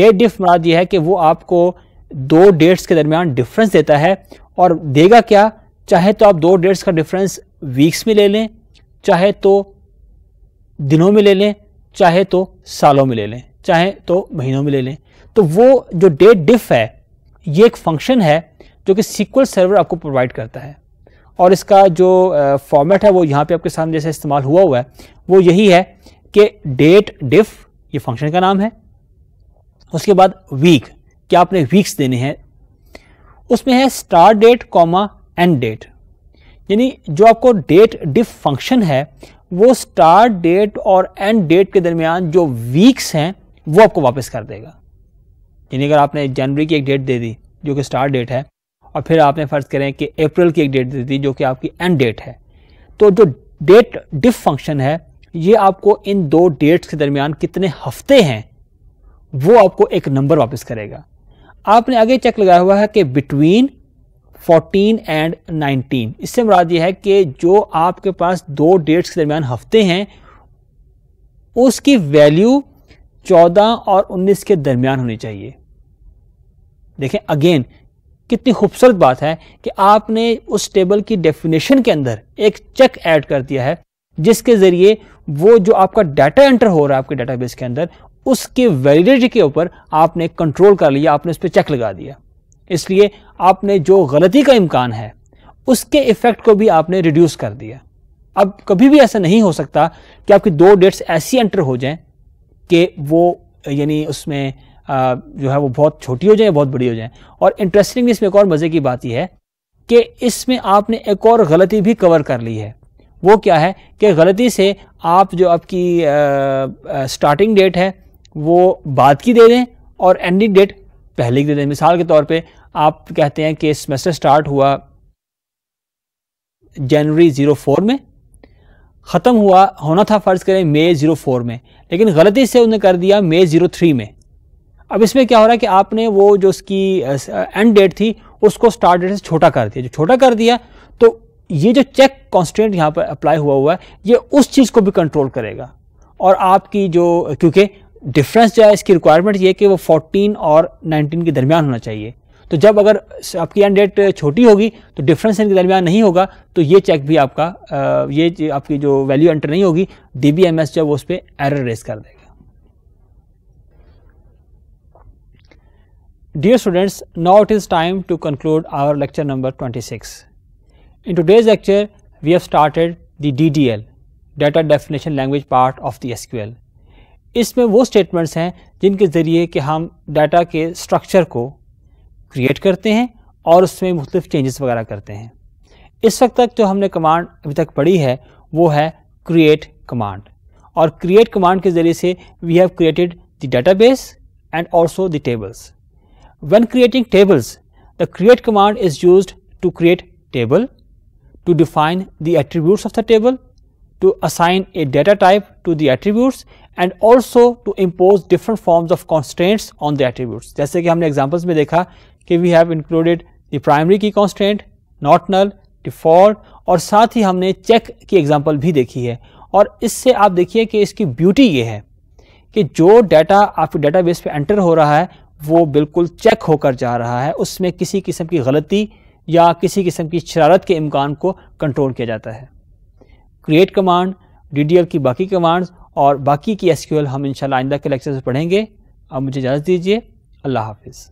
डेट डिफ मरा यह है कि वो आपको दो डेट्स के दरमियान डिफरेंस देता है और देगा क्या चाहे तो आप दो डेट्स का डिफरेंस वीक्स में ले लें चाहे तो दिनों में ले लें चाहे तो सालों में ले लें चाहे तो महीनों में ले लें तो वो जो डेट डिफ है ये एक फंक्शन है जो कि सीक्वल सर्वर आपको प्रोवाइड करता है और इसका जो फॉर्मेट है वो यहाँ पे आपके सामने जैसे इस्तेमाल हुआ हुआ है वो यही है कि डेट डिफ ये फंक्शन का नाम है उसके बाद वीक कि आपने वीक्स देने हैं उसमें है start date comma end date यानी जो आपको डेट डिफ फंक्शन है वो स्टार्ट डेट और एंड डेट के दरमियान जो वीक्स हैं वो आपको वापस कर देगा यानी अगर आपने जनवरी की एक डेट दे दी जो कि स्टार्ट डेट है और फिर आपने फ़र्ज़ करें कि अप्रैल की एक डेट दे दी जो कि आपकी एंड डेट है तो जो डेट डिफ फंक्शन है ये आपको इन दो डेट्स के दरमियान कितने हफ्ते हैं वो आपको एक नंबर वापस करेगा आपने आगे चेक लगाया हुआ है कि बिटवीन 14 एंड 19 इससे मुराद ये है कि जो आपके पास दो डेट्स के दरमियान हफ्ते हैं उसकी वैल्यू 14 और 19 के दरमियान होनी चाहिए देखें अगेन कितनी खूबसूरत बात है कि आपने उस टेबल की डेफिनेशन के अंदर एक चेक ऐड कर दिया है जिसके ज़रिए वो जो आपका डाटा एंटर हो रहा है आपके डाटाबेस के अंदर उसके वैलिडिटी के ऊपर आपने कंट्रोल कर लिया आपने उस पर चेक लगा दिया इसलिए आपने जो गलती का इम्कान है उसके इफ़ेक्ट को भी आपने रिड्यूस कर दिया अब कभी भी ऐसा नहीं हो सकता कि आपकी दो डेट्स ऐसी एंटर हो जाएं कि वो यानी उसमें जो है वो बहुत छोटी हो जाए बहुत बड़ी हो जाए और इंटरेस्टिंग इसमें एक और मज़े की बात यह है कि इसमें आपने एक और गलती भी कवर कर ली है वो क्या है कि गलती से आप जो आपकी स्टार्टिंग डेट है वो बाद की दे दें और एंडिंग डेट पहले की दे दें मिसाल के तौर पे आप कहते हैं कि सेमेस्टर स्टार्ट हुआ जनवरी ज़ीरो फोर में ख़त्म हुआ होना था फ़र्ज़ करें मई ज़ीरो फोर में लेकिन गलती से उन्हें कर दिया मई ज़ीरो थ्री में अब इसमें क्या हो रहा है कि आपने वो जो उसकी एंड डेट थी उसको स्टार्ट डेट से छोटा कर दिया जो छोटा कर दिया तो ये जो चेक कॉन्स्टेंट यहाँ पर अप्लाई हुआ हुआ है ये उस चीज़ को भी कंट्रोल करेगा और आपकी जो क्योंकि डिफरेंस जो है इसकी रिक्वायरमेंट ये कि वो 14 और 19 के दरमियान होना चाहिए तो जब अगर आपकी एंड डेट छोटी होगी तो डिफरेंस इनके दरमियान नहीं होगा तो ये चेक भी आपका आ, ये आपकी जो वैल्यू एंटर नहीं होगी डी बी एम एस जब उस पर एरर रेस कर देगा Dear students, now it is time to conclude our lecture number 26. In today's lecture, we have started the DDL, Data Definition Language part of the SQL. इसमें वो statements हैं जिनके ज़रिए कि हम डाटा के स्ट्रक्चर को क्रिएट करते हैं और उसमें मुख्तफ चेंजेस वगैरह करते हैं इस वक्त तक जो हमने कमांड अभी तक पढ़ी है वो है क्रिएट कमांड और क्रिएट कमांड के ज़रिए से we have created the database and also the tables when creating tables the create command is use to create table to define the attribute of the table to assign a data type to the attributes and also to impose different forms of constraints on the attributes. जैसे ki humne examples mein dekha ki we have included the primary key constraint, not null, default aur साथ hi humne check ki example भी देखी है और इससे aap dekhiye ki iski beauty ye ये है कि जो डाटा आपके डेटाबेस पे एंटर हो रहा है वो बिल्कुल चेक होकर जा रहा है उसमें किसी किस्म की गलती या किसी किस्म की शरारत के इम्कान को कंट्रोल किया जाता है क्रिएट कमांड डी की बाकी कमांड और बाकी की एस हम इंशाल्लाह आइंदा के लेक्चर से पढ़ेंगे अब मुझे इजाज़त दीजिए अल्लाह हाफिज़